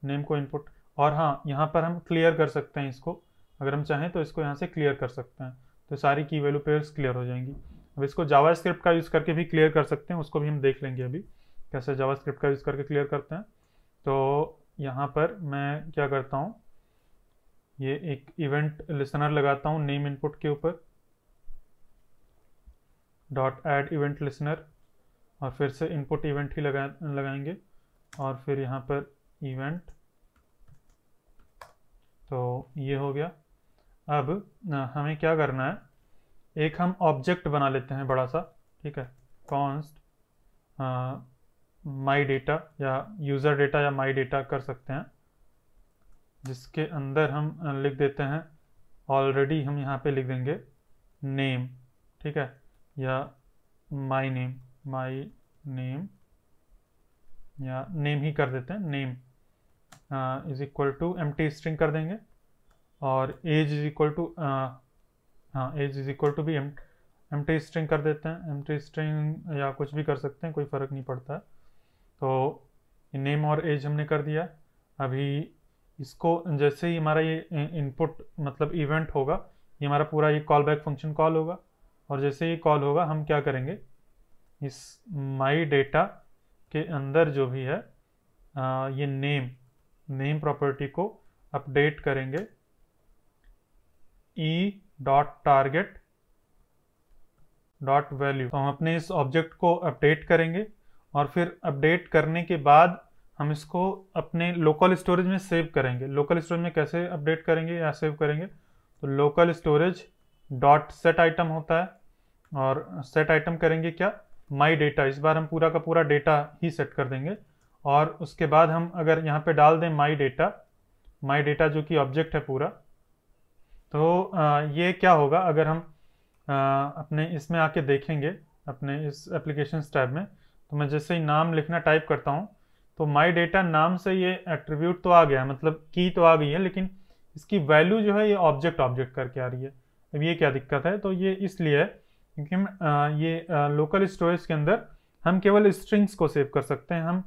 नेम को इनपुट और हाँ यहाँ पर हम क्लियर कर सकते हैं इसको अगर हम चाहें तो इसको यहाँ से क्लियर कर सकते हैं तो सारी की वैल्यू पेयर्स क्लियर हो जाएंगी अब इसको जावा स्क्रिप्ट का यूज़ करके भी क्लियर कर सकते हैं उसको भी हम देख लेंगे अभी कैसे जावा स्क्रिप्ट का यूज़ करके क्लियर करते हैं तो यहाँ पर मैं क्या करता हूँ ये एक इवेंट लिसनर लगाता हूँ नेम इनपुट के ऊपर डॉट ऐड इवेंट लिसनर और फिर से इनपुट इवेंट ही लगा लगाएंगे और फिर यहाँ पर इवेंट तो ये हो गया अब हमें क्या करना है एक हम ऑब्जेक्ट बना लेते हैं बड़ा सा ठीक है कॉन्स्ट माई डेटा या यूज़र डेटा या माई डेटा कर सकते हैं जिसके अंदर हम लिख देते हैं ऑलरेडी हम यहाँ पे लिख देंगे नेम ठीक है या माय नेम माय नेम या नेम ही कर देते हैं name is equal to empty string कर देंगे और एज इज इक्वल टू हाँ एज इज इक्वल टू भी एम एम टी स्ट्रिंग कर देते हैं एम टी स्ट्रिंग या कुछ भी कर सकते हैं कोई फ़र्क नहीं पड़ता है तो नेम और एज हमने कर दिया अभी इसको जैसे ही हमारा ये इनपुट मतलब इवेंट होगा ये हमारा पूरा ये कॉल बैक फंक्शन कॉल होगा और जैसे ही कॉल होगा हम क्या करेंगे इस माई डेटा के अंदर जो भी है आ, ये नेम नेम प्रॉपर्टी को अपडेट करेंगे e dot target dot value हम अपने इस ऑब्जेक्ट को अपडेट करेंगे और फिर अपडेट करने के बाद हम इसको अपने लोकल स्टोरेज में सेव करेंगे लोकल स्टोरेज में कैसे अपडेट करेंगे या सेव करेंगे तो local storage dot set item होता है और सेट आइटम करेंगे क्या माई डेटा इस बार हम पूरा का पूरा डेटा ही सेट कर देंगे और उसके बाद हम अगर यहाँ पे डाल दें माई डेटा माई डेटा जो कि ऑब्जेक्ट है पूरा तो ये क्या होगा अगर हम अपने इसमें आके देखेंगे अपने इस एप्लीकेशन टैब में तो मैं जैसे ही नाम लिखना टाइप करता हूँ तो माई डेटा नाम से ये एट्रीब्यूट तो आ गया मतलब की तो आ गई है लेकिन इसकी वैल्यू जो है ये ऑब्जेक्ट ऑब्जेक्ट करके आ रही है अब ये क्या दिक्कत है तो ये इसलिए है क्योंकि हम ये लोकल स्टोरेज के अंदर हम केवल स्ट्रिंग्स को सेव कर सकते हैं हम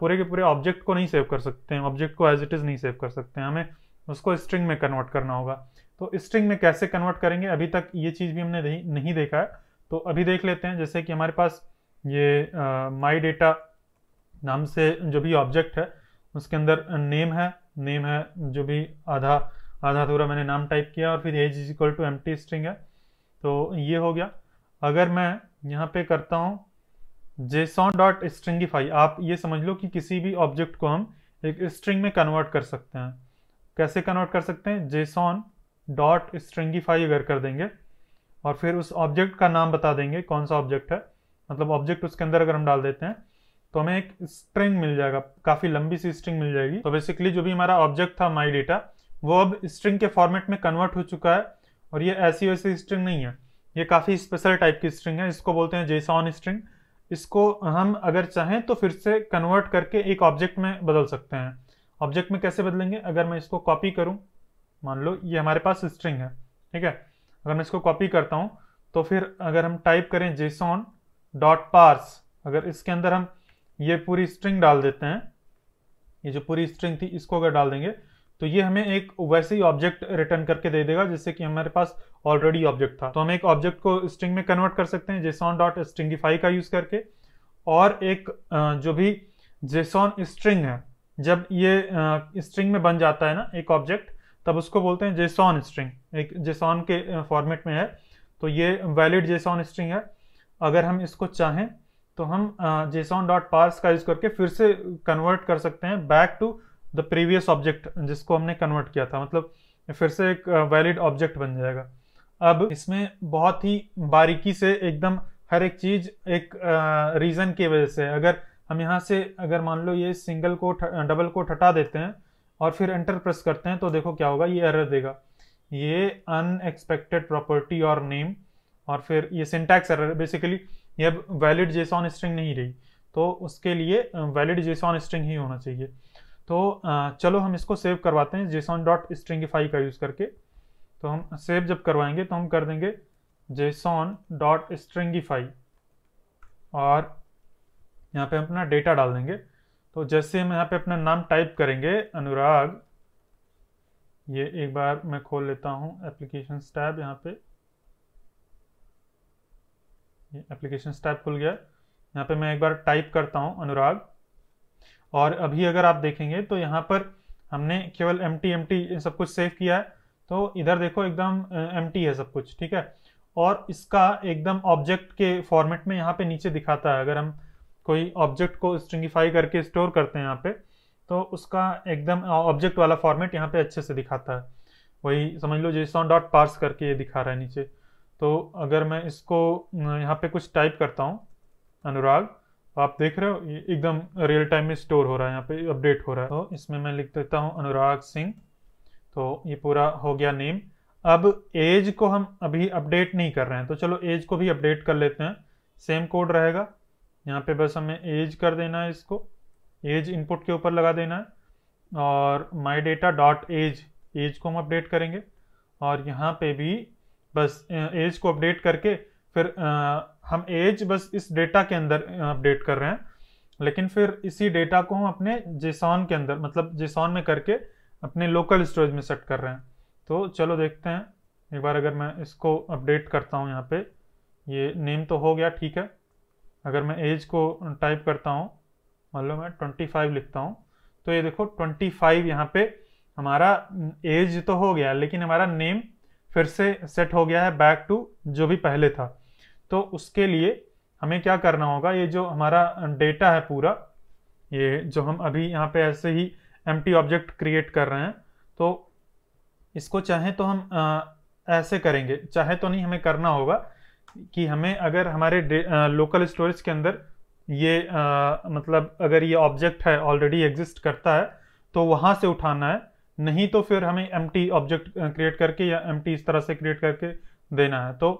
पूरे के पूरे ऑब्जेक्ट को नहीं सेव कर सकते हैं ऑब्जेक्ट को एज इट इज़ नहीं सेव कर सकते हैं हमें उसको स्ट्रिंग में कन्वर्ट करना होगा तो स्ट्रिंग में कैसे कन्वर्ट करेंगे अभी तक ये चीज़ भी हमने नहीं देखा है तो अभी देख लेते हैं जैसे कि हमारे पास ये माई डेटा नाम से जो भी ऑब्जेक्ट है उसके अंदर नेम है नेम है जो भी आधा आधा अधूरा मैंने नाम टाइप किया और फिर age is equal to empty string है तो ये हो गया अगर मैं यहाँ पे करता हूँ जेसॉन डॉट स्ट्रिंगिफाई आप ये समझ लो कि किसी भी ऑब्जेक्ट को हम एक स्ट्रिंग में कन्वर्ट कर सकते हैं कैसे कन्वर्ट कर सकते हैं जेसॉन डॉट स्ट्रिंगीफाई अगर कर देंगे और फिर उस ऑब्जेक्ट का नाम बता देंगे कौन सा ऑब्जेक्ट है मतलब ऑब्जेक्ट उसके अंदर अगर हम डाल देते हैं तो हमें एक स्ट्रिंग मिल जाएगा काफी लंबी सी स्ट्रिंग मिल जाएगी तो बेसिकली जो भी हमारा ऑब्जेक्ट था माई डेटा वो अब स्ट्रिंग के फॉर्मेट में कन्वर्ट हो चुका है और ये ऐसी वैसी स्ट्रिंग नहीं है ये काफ़ी स्पेशल टाइप की स्ट्रिंग है इसको बोलते हैं जेसॉन स्ट्रिंग इसको हम अगर चाहें तो फिर से कन्वर्ट करके एक ऑब्जेक्ट में बदल सकते हैं ऑब्जेक्ट में कैसे बदलेंगे अगर मैं इसको कॉपी करूं मान लो ये हमारे पास स्ट्रिंग है ठीक है अगर मैं इसको कॉपी करता हूं तो फिर अगर हम टाइप करें जेसॉन डॉट पार्स अगर इसके अंदर हम ये पूरी स्ट्रिंग डाल देते हैं ये जो पूरी स्ट्रिंग थी इसको अगर डाल देंगे तो ये हमें एक वैसे ही ऑब्जेक्ट रिटर्न करके दे देगा जिससे कि हमारे पास ऑलरेडी ऑब्जेक्ट था तो हम एक ऑब्जेक्ट को स्ट्रिंग में कन्वर्ट कर सकते हैं जेसॉन डॉट स्ट्रिंगिफाई का यूज़ करके और एक जो भी जेसॉन स्ट्रिंग है जब ये स्ट्रिंग में बन जाता है ना एक ऑब्जेक्ट तब उसको बोलते हैं जेसॉन स्ट्रिंग एक जेसॉन के फॉर्मेट में है तो ये वैलिड जेसॉन स्ट्रिंग है अगर हम इसको चाहें तो हम जेसॉन डॉट पार्स का यूज करके फिर से कन्वर्ट कर सकते हैं back to the previous object जिसको हमने कन्वर्ट किया था मतलब फिर से एक वैलिड ऑब्जेक्ट बन जाएगा अब इसमें बहुत ही बारीकी से एकदम हर एक चीज एक रीजन की वजह से अगर हम यहाँ से अगर मान लो ये सिंगल को डबल को हटा देते हैं और फिर एंटर प्रेस करते हैं तो देखो क्या होगा ये एरर देगा ये अनएक्सपेक्टेड प्रॉपर्टी और नेम और फिर ये सिंटैक्स एरर बेसिकली ये अब वैलिड जेसॉन स्ट्रिंग नहीं रही तो उसके लिए वैलिड जेसॉन स्ट्रिंग ही होना चाहिए तो चलो हम इसको सेव करवाते हैं जेसॉन डॉट स्ट्रिंगिफाई का यूज़ करके तो हम सेव जब करवाएंगे तो हम कर देंगे जेसॉन डॉट स्ट्रिंगिफाई और यहाँ पे अपना डेटा डाल देंगे तो जैसे हम यहाँ पे अपना नाम टाइप करेंगे अनुराग ये एक बार मैं खोल लेता हूँ एप्लीकेशन टैब यहाँ पे ये एप्लीकेशन टैब खुल गया यहाँ पे मैं एक बार टाइप करता हूँ अनुराग और अभी अगर आप देखेंगे तो यहाँ पर हमने केवल एम टी एम टी सब कुछ सेव किया है तो इधर देखो एकदम एम टी है सब कुछ ठीक है और इसका एकदम ऑब्जेक्ट के फॉर्मेट में यहाँ पे नीचे दिखाता है अगर हम कोई ऑब्जेक्ट को स्ट्रिंगिफाई करके स्टोर करते हैं यहाँ पे तो उसका एकदम ऑब्जेक्ट वाला फॉर्मेट यहाँ पे अच्छे से दिखाता है वही समझ लो जैसा डॉट पार्स करके ये दिखा रहा है नीचे तो अगर मैं इसको यहाँ पे कुछ टाइप करता हूँ अनुराग तो आप देख रहे हो ये एकदम रियल टाइम में स्टोर हो रहा है यहाँ पे अपडेट हो रहा है तो इसमें मैं लिख देता हूँ अनुराग सिंह तो ये पूरा हो गया नेम अब एज को हम अभी अपडेट नहीं कर रहे हैं तो चलो एज को भी अपडेट कर लेते हैं सेम कोड रहेगा यहाँ पे बस हमें एज कर देना है इसको एज इनपुट के ऊपर लगा देना है और my data dot age age को हम अपडेट करेंगे और यहाँ पे भी बस एज को अपडेट करके फिर हम एज बस इस डेटा के अंदर अपडेट कर रहे हैं लेकिन फिर इसी डेटा को हम अपने जेसॉन के अंदर मतलब जेसॉन में करके अपने लोकल स्टोरेज में सेट कर रहे हैं तो चलो देखते हैं एक बार अगर मैं इसको अपडेट करता हूँ यहाँ पे ये नेम तो हो गया ठीक है अगर मैं एज को टाइप करता हूँ मान लो मैं ट्वेंटी फ़ाइव लिखता हूँ तो ये देखो ट्वेंटी फाइव यहाँ पे हमारा एज तो हो गया लेकिन हमारा नेम फिर से सेट हो गया है बैक टू जो भी पहले था तो उसके लिए हमें क्या करना होगा ये जो हमारा डेटा है पूरा ये जो हम अभी यहाँ पे ऐसे ही एम ऑब्जेक्ट क्रिएट कर रहे हैं तो इसको चाहे तो हम आ, ऐसे करेंगे चाहे तो नहीं हमें करना होगा कि हमें अगर हमारे आ, लोकल स्टोरेज के अंदर ये आ, मतलब अगर ये ऑब्जेक्ट है ऑलरेडी एग्जिस्ट करता है तो वहाँ से उठाना है नहीं तो फिर हमें एम ऑब्जेक्ट क्रिएट करके या एम इस तरह से क्रिएट करके देना है तो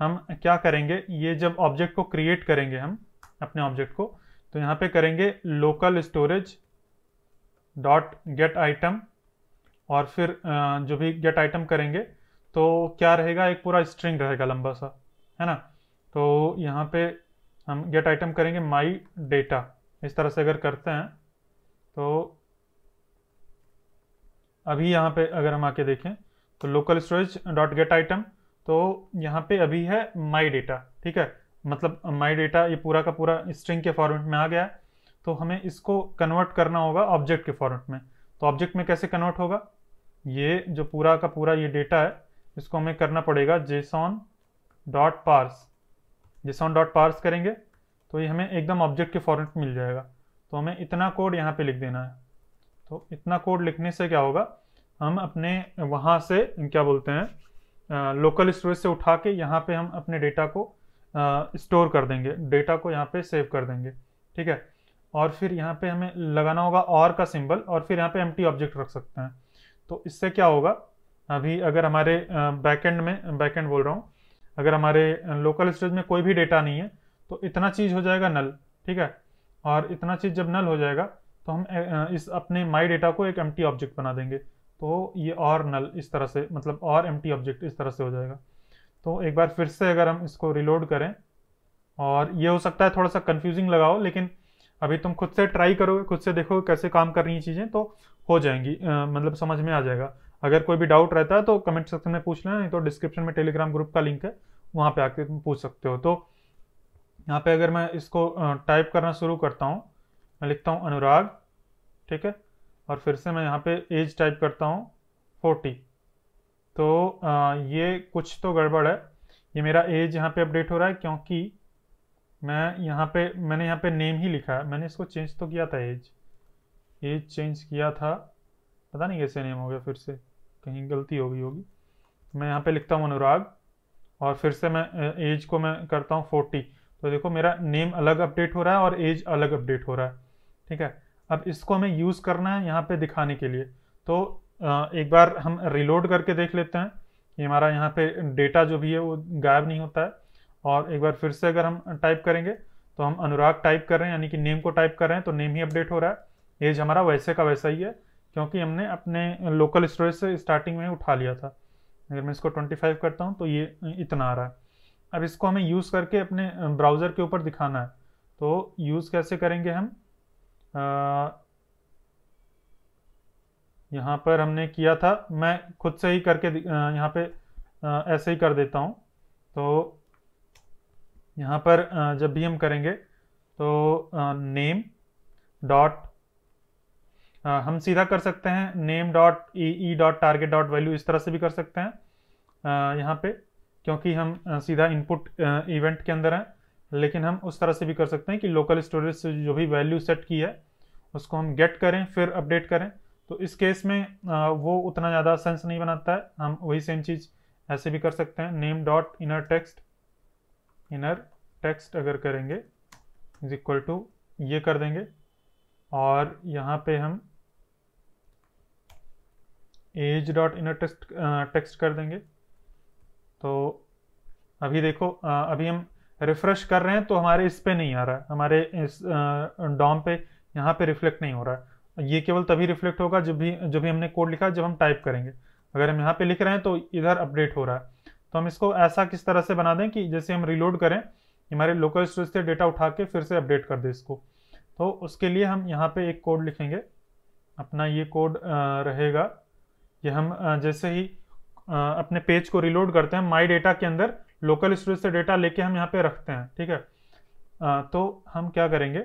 हम क्या करेंगे ये जब ऑब्जेक्ट को क्रिएट करेंगे हम अपने ऑब्जेक्ट को तो यहाँ पे करेंगे local storage dot get item और फिर जो भी गेट आइटम करेंगे तो क्या रहेगा एक पूरा स्ट्रिंग रहेगा लंबा सा है ना तो यहाँ पे हम गेट आइटम करेंगे माई डेटा इस तरह से अगर करते हैं तो अभी यहाँ पे अगर हम आके देखें तो local storage dot get item तो यहाँ पे अभी है माई डेटा ठीक है मतलब माई डेटा ये पूरा का पूरा स्ट्रिंग के फॉर्मेट में आ गया है तो हमें इसको कन्वर्ट करना होगा ऑब्जेक्ट के फॉर्मेट में तो ऑब्जेक्ट में कैसे कन्वर्ट होगा ये जो पूरा का पूरा ये डेटा है इसको हमें करना पड़ेगा JSON dot parse JSON dot parse करेंगे तो ये हमें एकदम ऑब्जेक्ट के फॉर्मेट मिल जाएगा तो हमें इतना कोड यहाँ पे लिख देना है तो इतना कोड लिखने से क्या होगा हम अपने वहाँ से क्या बोलते हैं लोकल स्टोरेज से उठा के यहाँ पे हम अपने डेटा को स्टोर कर देंगे डेटा को यहाँ पे सेव कर देंगे ठीक है और फिर यहाँ पे हमें लगाना होगा और का सिंबल और फिर यहाँ पे एम ऑब्जेक्ट रख सकते हैं तो इससे क्या होगा अभी अगर हमारे बैकेंड में बैकेंड बोल रहा हूँ अगर हमारे लोकल स्टोरेज में कोई भी डेटा नहीं है तो इतना चीज़ हो जाएगा नल ठीक है और इतना चीज़ जब नल हो जाएगा तो हम इस अपने माई डेटा को एक एम ऑब्जेक्ट बना देंगे तो ये और नल इस तरह से मतलब और एम ऑब्जेक्ट इस तरह से हो जाएगा तो एक बार फिर से अगर हम इसको रिलोड करें और ये हो सकता है थोड़ा सा कन्फ्यूजिंग लगाओ लेकिन अभी तुम खुद से ट्राई करोगे खुद से देखोगे कैसे काम कर रही हैं चीज़ें तो हो जाएंगी आ, मतलब समझ में आ जाएगा अगर कोई भी डाउट रहता है तो कमेंट सेक्शन में पूछ लेना नहीं तो डिस्क्रिप्शन में टेलीग्राम ग्रुप का लिंक है वहाँ पे आके तुम पूछ सकते हो तो यहाँ पे अगर मैं इसको टाइप करना शुरू करता हूँ मैं लिखता हूँ अनुराग ठीक है और फिर से मैं यहाँ पे एज टाइप करता हूँ फोर्टी तो आ, ये कुछ तो गड़बड़ है ये मेरा एज यहाँ पे अपडेट हो रहा है क्योंकि मैं यहाँ पे मैंने यहाँ पे नेम ही लिखा है मैंने इसको चेंज तो किया था एज एज चेंज किया था पता नहीं कैसे नेम हो गया फिर से कहीं गलती हो गई होगी तो मैं यहाँ पे लिखता हूँ अनुराग और फिर से मैं एज को मैं करता हूँ फोर्टी तो देखो मेरा नेम अलग अपडेट हो रहा है और एज अलग अपडेट हो रहा है ठीक है अब इसको हमें यूज़ करना है यहाँ पे दिखाने के लिए तो एक बार हम रिलोड करके देख लेते हैं कि हमारा यहाँ पे डेटा जो भी है वो गायब नहीं होता है और एक बार फिर से अगर हम टाइप करेंगे तो हम अनुराग टाइप कर रहे हैं यानी कि नेम को टाइप कर रहे हैं तो नेम ही अपडेट हो रहा है एज हमारा वैसे का वैसा ही है क्योंकि हमने अपने लोकल स्टोरेज से स्टार्टिंग में उठा लिया था अगर मैं इसको 25 करता हूँ तो ये इतना आ रहा है अब इसको हमें यूज़ करके अपने ब्राउज़र के ऊपर दिखाना है तो यूज़ कैसे करेंगे हम यहाँ पर हमने किया था मैं खुद से ही करके यहाँ पे ऐसे ही कर देता हूँ तो यहाँ पर जब भी हम करेंगे तो नेम डॉट हम सीधा कर सकते हैं name dot e e dot target dot value इस तरह से भी कर सकते हैं यहाँ पे क्योंकि हम सीधा इनपुट इवेंट के अंदर हैं लेकिन हम उस तरह से भी कर सकते हैं कि लोकल स्टोरेज से जो भी वैल्यू सेट की है उसको हम गेट करें फिर अपडेट करें तो इस केस में वो उतना ज़्यादा सेंस नहीं बनाता है हम वही सेम चीज़ ऐसे भी कर सकते हैं name dot inner text inner text अगर करेंगे इज इक्वल टू ये कर देंगे और यहाँ पे हम age dot inner text text कर देंगे तो अभी देखो अभी हम रिफ्रेश कर रहे हैं तो हमारे इस पे नहीं आ रहा है हमारे इस डॉम पे यहाँ पे रिफ्लेक्ट नहीं हो रहा है ये केवल तभी रिफ्लेक्ट होगा जब भी जब भी हमने कोड लिखा जब हम टाइप करेंगे अगर हम यहाँ पे लिख रहे हैं तो इधर अपडेट हो रहा है तो हम इसको ऐसा किस तरह से बना दें कि जैसे हम रिलोड करें हमारे लोकल स्टोरेज से डेटा उठा के फिर से अपडेट कर दें इसको तो उसके लिए हम यहाँ पर एक कोड लिखेंगे अपना ये कोड रहेगा ये हम जैसे ही अपने पेज को रिलोड करते हैं माई डेटा के अंदर लोकल स्टोरेज से डेटा लेके हम यहाँ पे रखते हैं ठीक है तो हम क्या करेंगे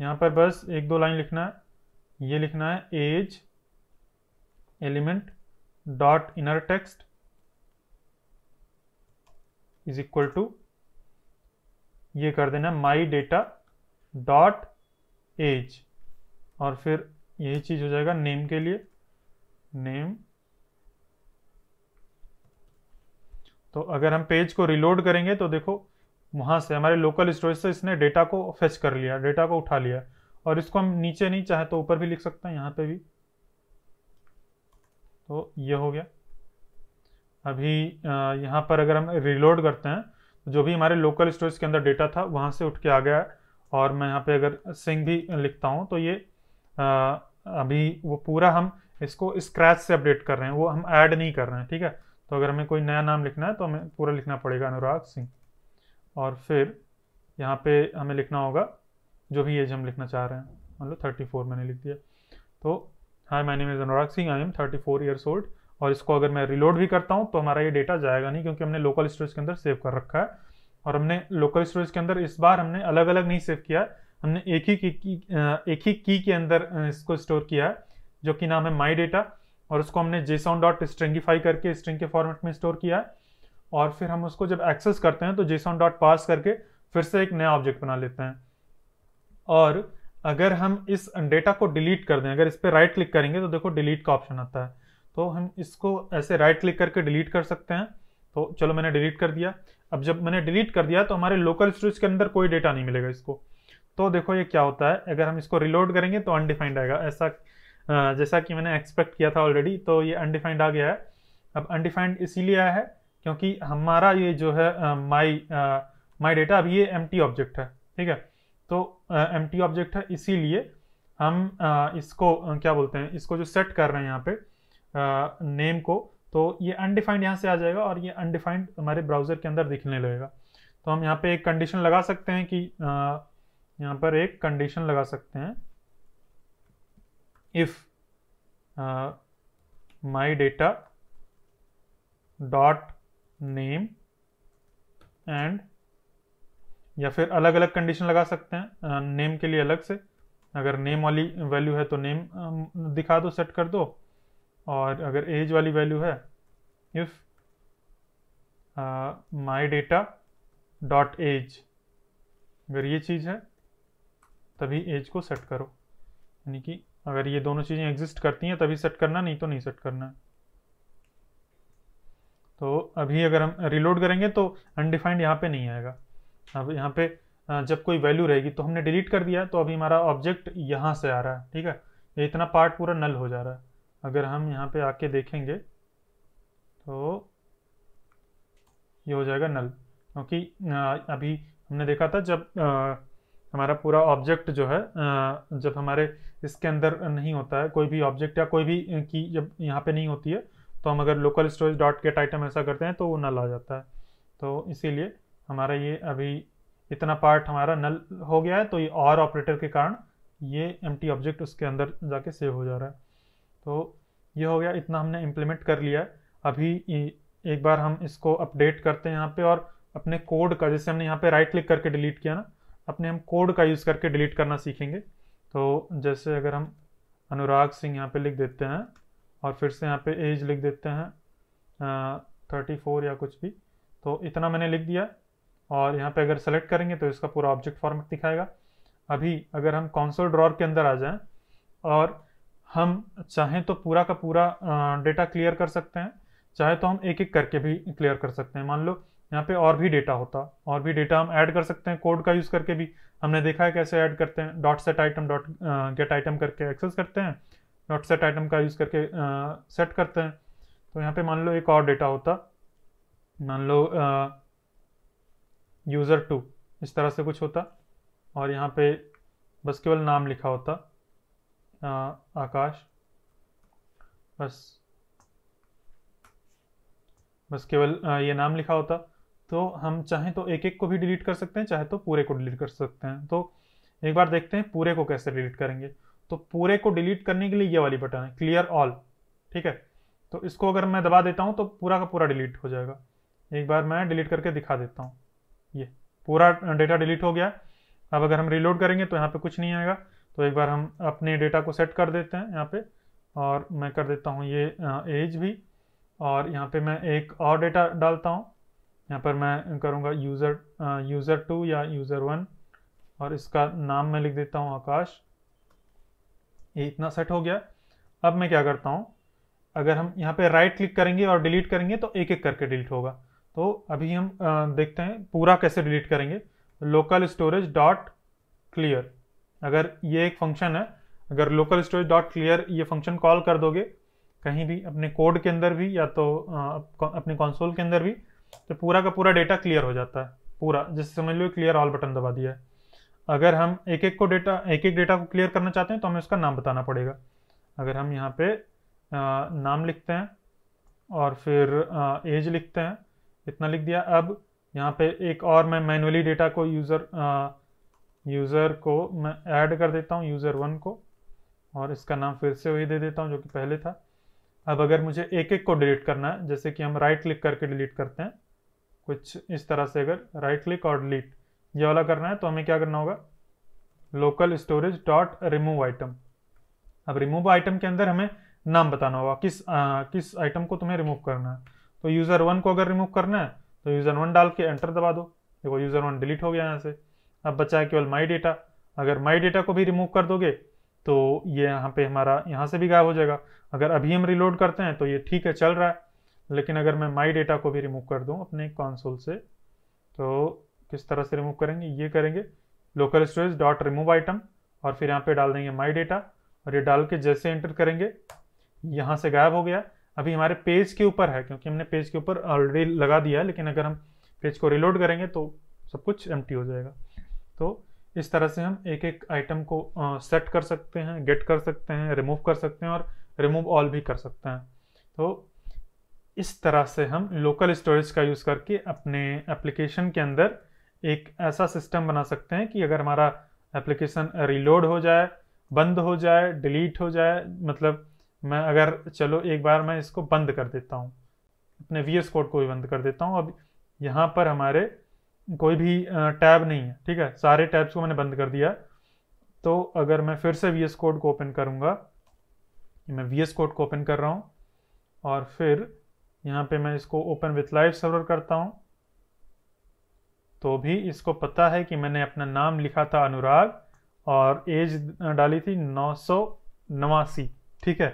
यहाँ पर बस एक दो लाइन लिखना है ये लिखना है age element dot inner text is equal to ये कर देना माई डेटा डॉट एज और फिर यही चीज हो जाएगा नेम के लिए नेम तो अगर हम पेज को रिलोड करेंगे तो देखो वहाँ से हमारे लोकल स्टोरेज से इसने डेटा को फेच कर लिया डेटा को उठा लिया और इसको हम नीचे नहीं चाहे तो ऊपर भी लिख सकते हैं यहाँ पे भी तो ये हो गया अभी यहाँ पर अगर हम रिलोड करते हैं तो जो भी हमारे लोकल स्टोरेज के अंदर डेटा था वहाँ से उठ के आ गया और मैं यहाँ पे अगर सिंह भी लिखता हूँ तो ये आ, अभी वो पूरा हम इसको स्क्रैच से अपडेट कर रहे हैं वो हम ऐड नहीं कर रहे हैं ठीक है तो अगर हमें कोई नया नाम लिखना है तो हमें पूरा लिखना पड़ेगा अनुराग सिंह और फिर यहाँ पे हमें लिखना होगा जो भी एज हम लिखना चाह रहे हैं मान लो थर्टी फोर मैंने लिख दिया तो hi my name is Anurag Singh I am thirty four years old और इसको अगर मैं रिलोड भी करता हूँ तो हमारा ये डेटा जाएगा नहीं क्योंकि हमने लोकल स्टोरेज के अंदर सेव कर रखा है और हमने लोकल स्टोरेज के अंदर इस बार हमने अलग अलग नहीं सेव किया है हमने एक ही की, एक ही की के अंदर इसको स्टोर किया है जो कि नाम है माई डेटा और उसको हमने जेसाउन डॉट स्ट्रेंगीफाई करके स्ट्रिंग के फॉर्मेट में स्टोर किया है और फिर हम उसको जब एक्सेस करते हैं तो जेसन डॉट पास करके फिर से एक नया ऑब्जेक्ट बना लेते हैं और अगर हम इस डेटा को डिलीट कर दें अगर इस पर राइट क्लिक करेंगे तो देखो डिलीट का ऑप्शन आता है तो हम इसको ऐसे राइट क्लिक करके डिलीट कर सकते हैं तो चलो मैंने डिलीट कर दिया अब जब मैंने डिलीट कर दिया तो हमारे लोकल स्टोरेज के अंदर कोई डेटा नहीं मिलेगा इसको तो देखो ये क्या होता है अगर हम इसको रिलोड करेंगे तो अनडिफाइंड आएगा ऐसा जैसा कि मैंने एक्सपेक्ट किया था ऑलरेडी तो ये अनडिफाइंड आ गया है अब अनडिफाइंड इसीलिए आया है क्योंकि हमारा ये जो है माई माई डेटा अभी ये एम ऑब्जेक्ट है ठीक है तो एम uh, ऑब्जेक्ट है इसीलिए हम uh, इसको uh, क्या बोलते हैं इसको जो सेट कर रहे हैं यहाँ पे नेम को तो ये अनडिफाइंड यहाँ से आ जाएगा और ये अनडिफाइंड हमारे ब्राउज़र के अंदर दिखने लगेगा तो हम यहाँ पे एक कंडीशन लगा सकते हैं कि यहाँ पर एक कंडीशन लगा सकते हैं if my data dot name and या फिर अलग अलग कंडीशन लगा सकते हैं नेम के लिए अलग से अगर नेम वाली वैल्यू है तो नेम दिखा दो सेट कर दो और अगर एज वाली वैल्यू है if my data dot age अगर ये चीज़ है तभी एज को सेट करो यानी कि अगर ये दोनों चीज़ें एग्जिस्ट करती हैं तभी सेट करना नहीं तो नहीं सेट करना है तो अभी अगर हम रिलोड करेंगे तो अनडिफाइंड यहाँ पे नहीं आएगा अब यहाँ पे जब कोई वैल्यू रहेगी तो हमने डिलीट कर दिया तो अभी हमारा ऑब्जेक्ट यहाँ से आ रहा है ठीक है ये इतना पार्ट पूरा नल हो जा रहा है अगर हम यहाँ पे आके देखेंगे तो ये हो जाएगा नल क्योंकि अभी हमने देखा था जब आ, हमारा पूरा ऑब्जेक्ट जो है जब हमारे इसके अंदर नहीं होता है कोई भी ऑब्जेक्ट या कोई भी की जब यहाँ पे नहीं होती है तो हम अगर local storage dot get item ऐसा करते हैं तो वो नल आ जाता है तो इसीलिए हमारा ये अभी इतना पार्ट हमारा नल हो गया है तो ये और ऑपरेटर के कारण ये एम ऑब्जेक्ट उसके अंदर जाके सेव हो जा रहा है तो ये हो गया इतना हमने इम्प्लीमेंट कर लिया है अभी एक बार हम इसको अपडेट करते हैं यहाँ पे और अपने कोड का जैसे हमने यहाँ पे राइट क्लिक करके डिलीट किया ना अपने हम कोड का यूज़ करके डिलीट करना सीखेंगे तो जैसे अगर हम अनुराग सिंह यहाँ पे लिख देते हैं और फिर से यहाँ पे एज लिख देते हैं थर्टी फोर या कुछ भी तो इतना मैंने लिख दिया और यहाँ पे अगर सेलेक्ट करेंगे तो इसका पूरा ऑब्जेक्ट फॉर्मेट दिखाएगा अभी अगर हम कौनसोल ड्रॉर के अंदर आ जाएं और हम चाहें तो पूरा का पूरा डेटा क्लियर कर सकते हैं चाहे तो हम एक एक करके भी क्लियर कर सकते हैं मान लो यहाँ पे और भी डेटा होता और भी डेटा हम ऐड कर सकते हैं कोड का यूज़ करके भी हमने देखा है कैसे ऐड करते हैं dot set item dot get item करके एक्सेस करते हैं डॉट सेट आइटम का यूज़ करके सेट करते हैं तो यहाँ पे मान लो एक और डेटा होता मान लो यूज़र टू इस तरह से कुछ होता और यहाँ पे बस केवल नाम लिखा होता आ, आकाश बस बस केवल ये नाम लिखा होता तो हम चाहें तो एक एक को भी डिलीट कर सकते हैं चाहे तो पूरे को डिलीट कर सकते हैं तो एक बार देखते हैं पूरे को कैसे डिलीट करेंगे तो पूरे को डिलीट करने के लिए ये वाली बटन है क्लियर ऑल ठीक है तो इसको अगर मैं दबा देता हूँ तो पूरा का पूरा डिलीट हो जाएगा एक बार मैं डिलीट करके दिखा देता हूँ ये पूरा डेटा डिलीट हो गया अब अगर हम रिलोड करेंगे तो यहाँ पे कुछ नहीं आएगा तो एक बार हम अपने डेटा को सेट कर देते हैं यहाँ पे और मैं कर देता हूँ ये एज भी और यहाँ पे मैं एक और डेटा डालता हूँ यहाँ पर मैं करूँगा यूज़र यूज़र टू या यूज़र वन और इसका नाम मैं लिख देता हूँ आकाश ये इतना सेट हो गया अब मैं क्या करता हूँ अगर हम यहाँ पे राइट क्लिक करेंगे और डिलीट करेंगे तो एक एक करके डिलीट होगा तो अभी हम देखते हैं पूरा कैसे डिलीट करेंगे लोकल स्टोरेज डॉट क्लियर अगर ये एक फंक्शन है अगर लोकल स्टोरेज डॉट क्लियर ये फंक्शन कॉल कर दोगे कहीं भी अपने कोड के अंदर भी या तो अपने कॉन्सोल के अंदर भी तो पूरा का पूरा डेटा क्लियर हो जाता है पूरा जैसे समझ लो क्लियर ऑल बटन दबा दिया है अगर हम एक एक को डेटा एक एक डेटा को क्लियर करना चाहते हैं तो हमें उसका नाम बताना पड़ेगा अगर हम यहाँ पे नाम लिखते हैं और फिर एज लिखते हैं इतना लिख दिया अब यहाँ पे एक और मैं मैनुअली डेटा को यूज़र यूज़र को मैं ऐड कर देता हूँ यूज़र वन को और इसका नाम फिर से वही दे देता हूँ जो कि पहले था अब अगर मुझे एक एक को डिलीट करना है जैसे कि हम राइट क्लिक करके डिलीट करते हैं कुछ इस तरह से अगर राइट क्लिक और डिलीट ये वाला करना है तो हमें क्या करना होगा local storage dot remove item अब रिमूव आइटम के अंदर हमें नाम बताना होगा किस आ, किस आइटम को तुम्हें रिमूव करना है तो यूज़र वन को अगर रिमूव करना है तो यूज़र वन डाल के एंटर दबा दो देखो यूज़र वन डिलीट हो गया यहाँ से अब बचा है केवल माई डेटा अगर माई डेटा को भी रिमूव कर दोगे तो ये यहाँ पे हमारा यहाँ से भी गायब हो जाएगा अगर अभी हम रिलोड करते हैं तो ये ठीक है चल रहा है लेकिन अगर मैं माई डेटा को भी रिमूव कर दूँ अपने कॉन्सोल से तो किस तरह से रिमूव करेंगे ये करेंगे local storage dot remove item और फिर यहाँ पे डाल देंगे माई डेटा और ये डाल के जैसे एंटर करेंगे यहाँ से गायब हो गया अभी हमारे पेज के ऊपर है क्योंकि हमने पेज के ऊपर ऑलरेडी लगा दिया है लेकिन अगर हम पेज को रिलोड करेंगे तो सब कुछ एम हो जाएगा तो इस तरह से हम एक एक आइटम को सेट कर सकते हैं गेट कर सकते हैं रिमूव कर सकते हैं और रिमूव ऑल भी कर सकते हैं तो इस तरह से हम लोकल स्टोरेज का यूज़ करके अपने एप्लीकेशन के अंदर एक ऐसा सिस्टम बना सकते हैं कि अगर हमारा एप्लीकेशन रीलोड हो जाए बंद हो जाए डिलीट हो जाए मतलब मैं अगर चलो एक बार मैं इसको बंद कर देता हूँ अपने वी कोड को भी बंद कर देता हूँ अब यहाँ पर हमारे कोई भी टैब नहीं है ठीक है सारे टैब्स को मैंने बंद कर दिया तो अगर मैं फिर से वी कोड को ओपन करूँगा मैं वी कोड को ओपन कर रहा हूँ और फिर यहाँ पे मैं इसको ओपन विथ लाइव सर्वर करता हूँ तो भी इसको पता है कि मैंने अपना नाम लिखा था अनुराग और एज डाली थी नौ सौ नवासी ठीक है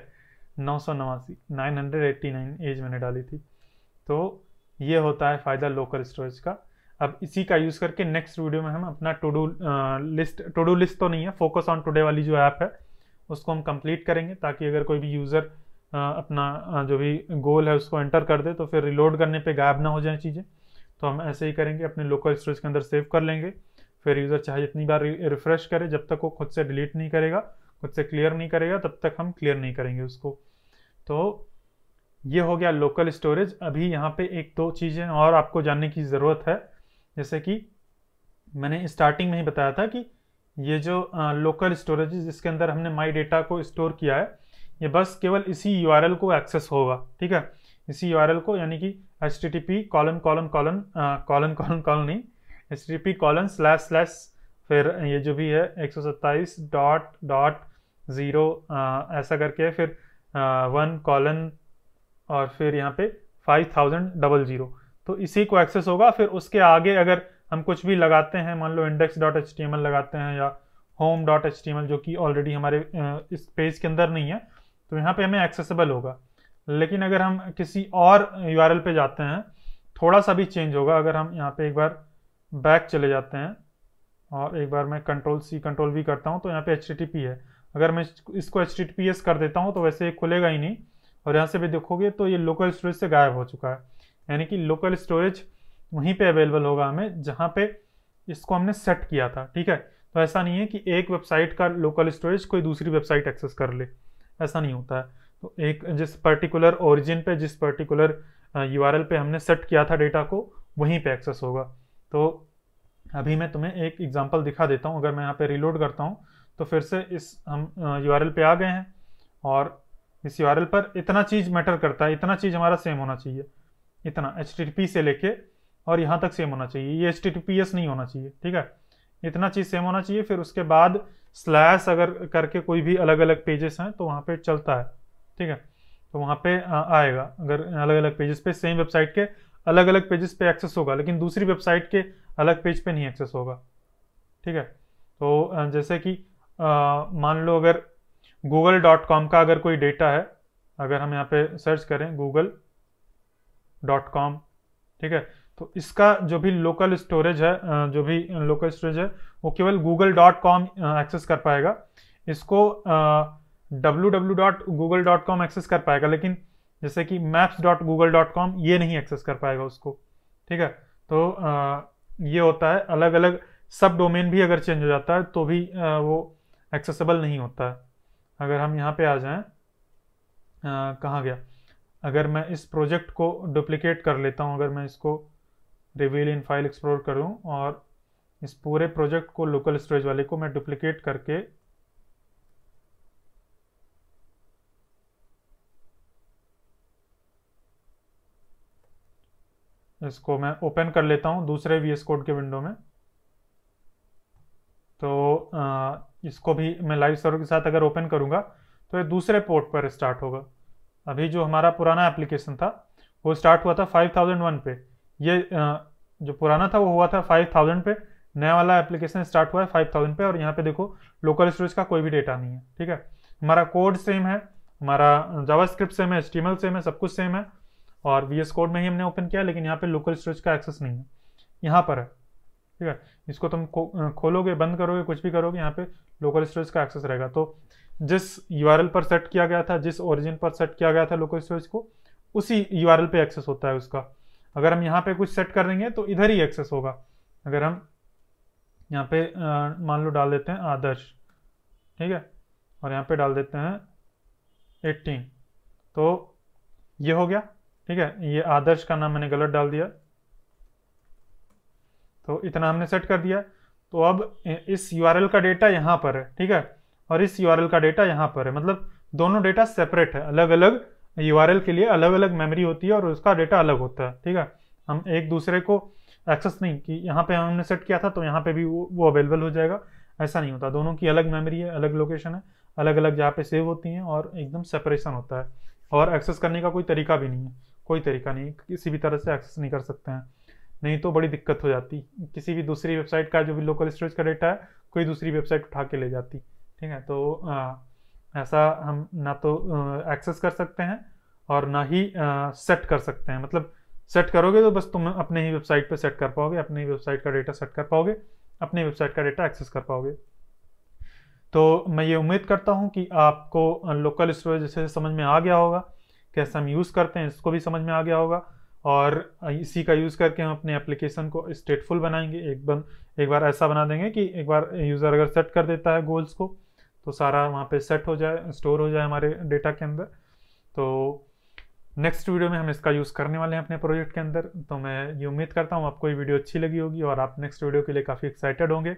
नौ सौ नवासी nine hundred eighty nine age मैंने डाली थी तो ये होता है फ़ायदा लोकल स्टोरेज का अब इसी का यूज़ करके नेक्स्ट वीडियो में हम अपना टू लिस्ट टू लिस्ट तो नहीं है फोकस ऑन टुडे वाली जो ऐप है उसको हम कंप्लीट करेंगे ताकि अगर कोई भी यूज़र अपना जो भी गोल है उसको एंटर कर दे तो फिर रिलोड करने पे गायब ना हो जाए चीज़ें तो हम ऐसे ही करेंगे अपने लोकल स्टोरेज के अंदर सेव कर लेंगे फिर यूज़र चाहे जितनी बार रिफ्रेश करे जब तक वो खुद से डिलीट नहीं करेगा खुद से क्लियर नहीं करेगा तब तक हम क्लियर नहीं करेंगे उसको तो ये हो गया लोकल स्टोरेज अभी यहाँ पे एक दो चीज़ें और आपको जानने की ज़रूरत है जैसे कि मैंने स्टार्टिंग में ही बताया था कि ये जो लोकल स्टोरेज जिसके अंदर हमने माई डेटा को स्टोर किया है ये बस केवल इसी यू को एक्सेस होगा ठीक है इसी यू को यानी कि H T T P colon colon colon colon colon colon नहीं H T P colon slash slash फिर ये जो भी है एक सौ सत्ताईस डॉट डॉट ज़ीरो ऐसा करके फिर वन कॉलन और फिर यहाँ पे फाइव थाउजेंड डबल ज़ीरो तो इसी को एक्सेस होगा फिर उसके आगे अगर हम कुछ भी लगाते हैं मान लो index dot H T M L लगाते हैं या home dot H T M L जो कि ऑलरेडी हमारे इस पेज के अंदर नहीं है तो यहाँ पे हमें एक्सेसिबल होगा लेकिन अगर हम किसी और यू पे जाते हैं थोड़ा सा भी चेंज होगा अगर हम यहाँ पे एक बार बैक चले जाते हैं और एक बार मैं कंट्रोल सी कंट्रोल वी करता हूँ तो यहाँ पे एच है अगर मैं इसको एच कर देता हूँ तो वैसे खुलेगा ही नहीं और यहाँ से भी देखोगे तो ये लोकल स्टोरेज से गायब हो चुका है यानी कि लोकल स्टोरेज वहीं पे अवेलेबल होगा हमें जहाँ पे इसको हमने सेट किया था ठीक है तो ऐसा नहीं है कि एक वेबसाइट का लोकल स्टोरेज कोई दूसरी वेबसाइट एक्सेस कर ले ऐसा नहीं होता है तो एक जिस पर्टिकुलर ओरिजिन पे जिस पर्टिकुलर यू पे हमने सेट किया था डेटा को वहीं पे एक्सेस होगा तो अभी मैं तुम्हें एक एग्जांपल दिखा देता हूं अगर मैं यहाँ पे रिलोड करता हूँ तो फिर से इस हम यू पे आ गए हैं और इस यू पर इतना चीज़ मैटर करता है इतना चीज़ हमारा सेम होना चाहिए इतना एच से लेके और यहाँ तक सेम होना चाहिए ये एच नहीं होना चाहिए ठीक है इतना चीज़ सेम होना चाहिए फिर उसके बाद स्लैश अगर करके कोई भी अलग अलग पेजेस हैं तो वहाँ पर चलता है ठीक है तो वहाँ पे आएगा अगर अलग अलग पेजेस पे सेम वेबसाइट के अलग अलग पेजेस पे एक्सेस होगा लेकिन दूसरी वेबसाइट के अलग पेज पे नहीं एक्सेस होगा ठीक है तो जैसे कि मान लो अगर गूगल डॉट कॉम का अगर कोई डेटा है अगर हम यहाँ पे सर्च करें गूगल डॉट कॉम ठीक है तो इसका जो भी लोकल स्टोरेज है जो भी लोकल स्टोरेज है वो केवल गूगल डॉट कॉम एक्सेस कर पाएगा इसको आ, www.google.com एक्सेस कर पाएगा लेकिन जैसे कि maps.google.com ये नहीं एक्सेस कर पाएगा उसको ठीक है तो आ, ये होता है अलग अलग सब डोमेन भी अगर चेंज हो जाता है तो भी आ, वो एक्सेसिबल नहीं होता है अगर हम यहाँ पे आ जाएं कहाँ गया अगर मैं इस प्रोजेक्ट को डुप्लीकेट कर लेता हूँ अगर मैं इसको रिवील इन फाइल एक्सप्लोर करूँ और इस पूरे प्रोजेक्ट को लोकल स्टोरेज वाले को मैं डुप्लीकेट करके इसको मैं ओपन कर लेता हूँ दूसरे वी कोड के विंडो में तो इसको भी मैं लाइव सर्वर के साथ अगर ओपन करूँगा तो ये दूसरे पोर्ट पर स्टार्ट होगा अभी जो हमारा पुराना एप्लीकेशन था वो स्टार्ट हुआ था 5001 पे ये जो पुराना था वो हुआ था 5000 पे नया वाला एप्लीकेशन स्टार्ट हुआ है 5000 पे और यहाँ पे देखो लोकल स्टोरेज का कोई भी डेटा नहीं है ठीक है हमारा कोड सेम है हमारा जावास्क्रिप्ट सेम है स्टीमल सेम है सब कुछ सेम है और वी एस कोड में ही हमने ओपन किया लेकिन यहाँ पे लोकल स्टोरेज का एक्सेस नहीं है यहाँ पर है ठीक है इसको तुम खोलोगे बंद करोगे कुछ भी करोगे यहाँ पे लोकल स्टोरेज का एक्सेस रहेगा तो जिस यू पर सेट किया गया था जिस ओरिजिन पर सेट किया गया था लोकल स्टोरेज को उसी यू पे एक्सेस होता है उसका अगर हम यहाँ पे कुछ सेट कर देंगे तो इधर ही एक्सेस होगा अगर हम यहाँ पे मान लो डाल देते हैं आदर्श ठीक है और यहाँ पे डाल देते हैं 18 तो ये हो गया ठीक है ये आदर्श का नाम मैंने गलत डाल दिया तो इतना हमने सेट कर दिया तो अब इस यू का डेटा यहाँ पर है ठीक है और इस यू का डेटा यहाँ पर है मतलब दोनों डेटा सेपरेट है अलग अलग यू के लिए अलग अलग मेमोरी होती है और उसका डेटा अलग होता है ठीक है हम एक दूसरे को एक्सेस नहीं कि यहाँ पे हमने सेट किया था तो यहाँ पे भी वो वो अवेलेबल हो जाएगा ऐसा नहीं होता दोनों की अलग मेमोरी है अलग लोकेशन है अलग अलग जहाँ पे सेव होती हैं और एकदम सेपरेशन होता है और एक्सेस करने का कोई तरीका भी नहीं है कोई तरीका नहीं किसी भी तरह से एक्सेस नहीं कर सकते हैं नहीं तो बड़ी दिक्कत हो जाती किसी भी दूसरी वेबसाइट का जो भी लोकल स्टोरेज का डेटा है कोई दूसरी वेबसाइट उठा के ले जाती ठीक है तो आ, ऐसा हम ना तो एक्सेस कर सकते हैं और ना ही आ, सेट कर सकते हैं मतलब सेट करोगे तो बस तुम अपने ही वेबसाइट पर सेट कर पाओगे अपने ही वेबसाइट का डेटा सेट कर पाओगे अपने वेबसाइट का डेटा एक्सेस कर पाओगे तो मैं ये उम्मीद करता हूँ कि आपको लोकल स्टोरेज जैसे समझ में आ गया होगा कैसे हम यूज़ करते हैं इसको भी समझ में आ गया होगा और इसी का यूज़ करके हम अपने एप्लीकेशन को स्टेटफुल बनाएंगे एकदम एक बार ऐसा बना देंगे कि एक बार यूज़र अगर सेट कर देता है गोल्स को तो सारा वहाँ पे सेट हो जाए स्टोर हो जाए हमारे डेटा के अंदर तो नेक्स्ट वीडियो में हम इसका यूज़ करने वाले हैं अपने प्रोजेक्ट के अंदर तो मैं ये उम्मीद करता हूँ आपको ये वीडियो अच्छी लगी होगी और आप नेक्स्ट वीडियो के लिए काफ़ी एक्साइटेड होंगे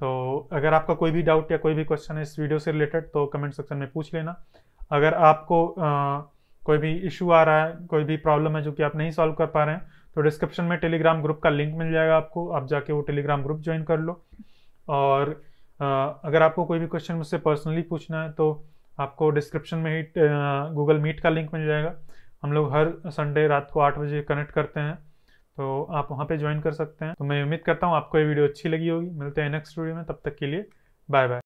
तो अगर आपका कोई भी डाउट या कोई भी क्वेश्चन है इस वीडियो से रिलेटेड तो कमेंट सेक्शन में पूछ लेना अगर आपको आ, कोई भी इशू आ रहा है कोई भी प्रॉब्लम है जो कि आप नहीं सॉल्व कर पा रहे हैं तो डिस्क्रिप्शन में टेलीग्राम ग्रुप का लिंक मिल जाएगा आपको आप जाके वो टेलीग्राम ग्रुप ज्वाइन कर लो और अगर आपको कोई भी क्वेश्चन मुझसे पर्सनली पूछना है तो आपको डिस्क्रिप्शन में ही गूगल मीट का लिंक मिल जाएगा हम लोग हर संडे रात को आठ बजे कनेक्ट करते हैं तो आप वहाँ पे ज्वाइन कर सकते हैं तो मैं उम्मीद करता हूँ आपको ये वीडियो अच्छी लगी होगी मिलते हैं नेक्स्ट वीडियो में तब तक के लिए बाय बाय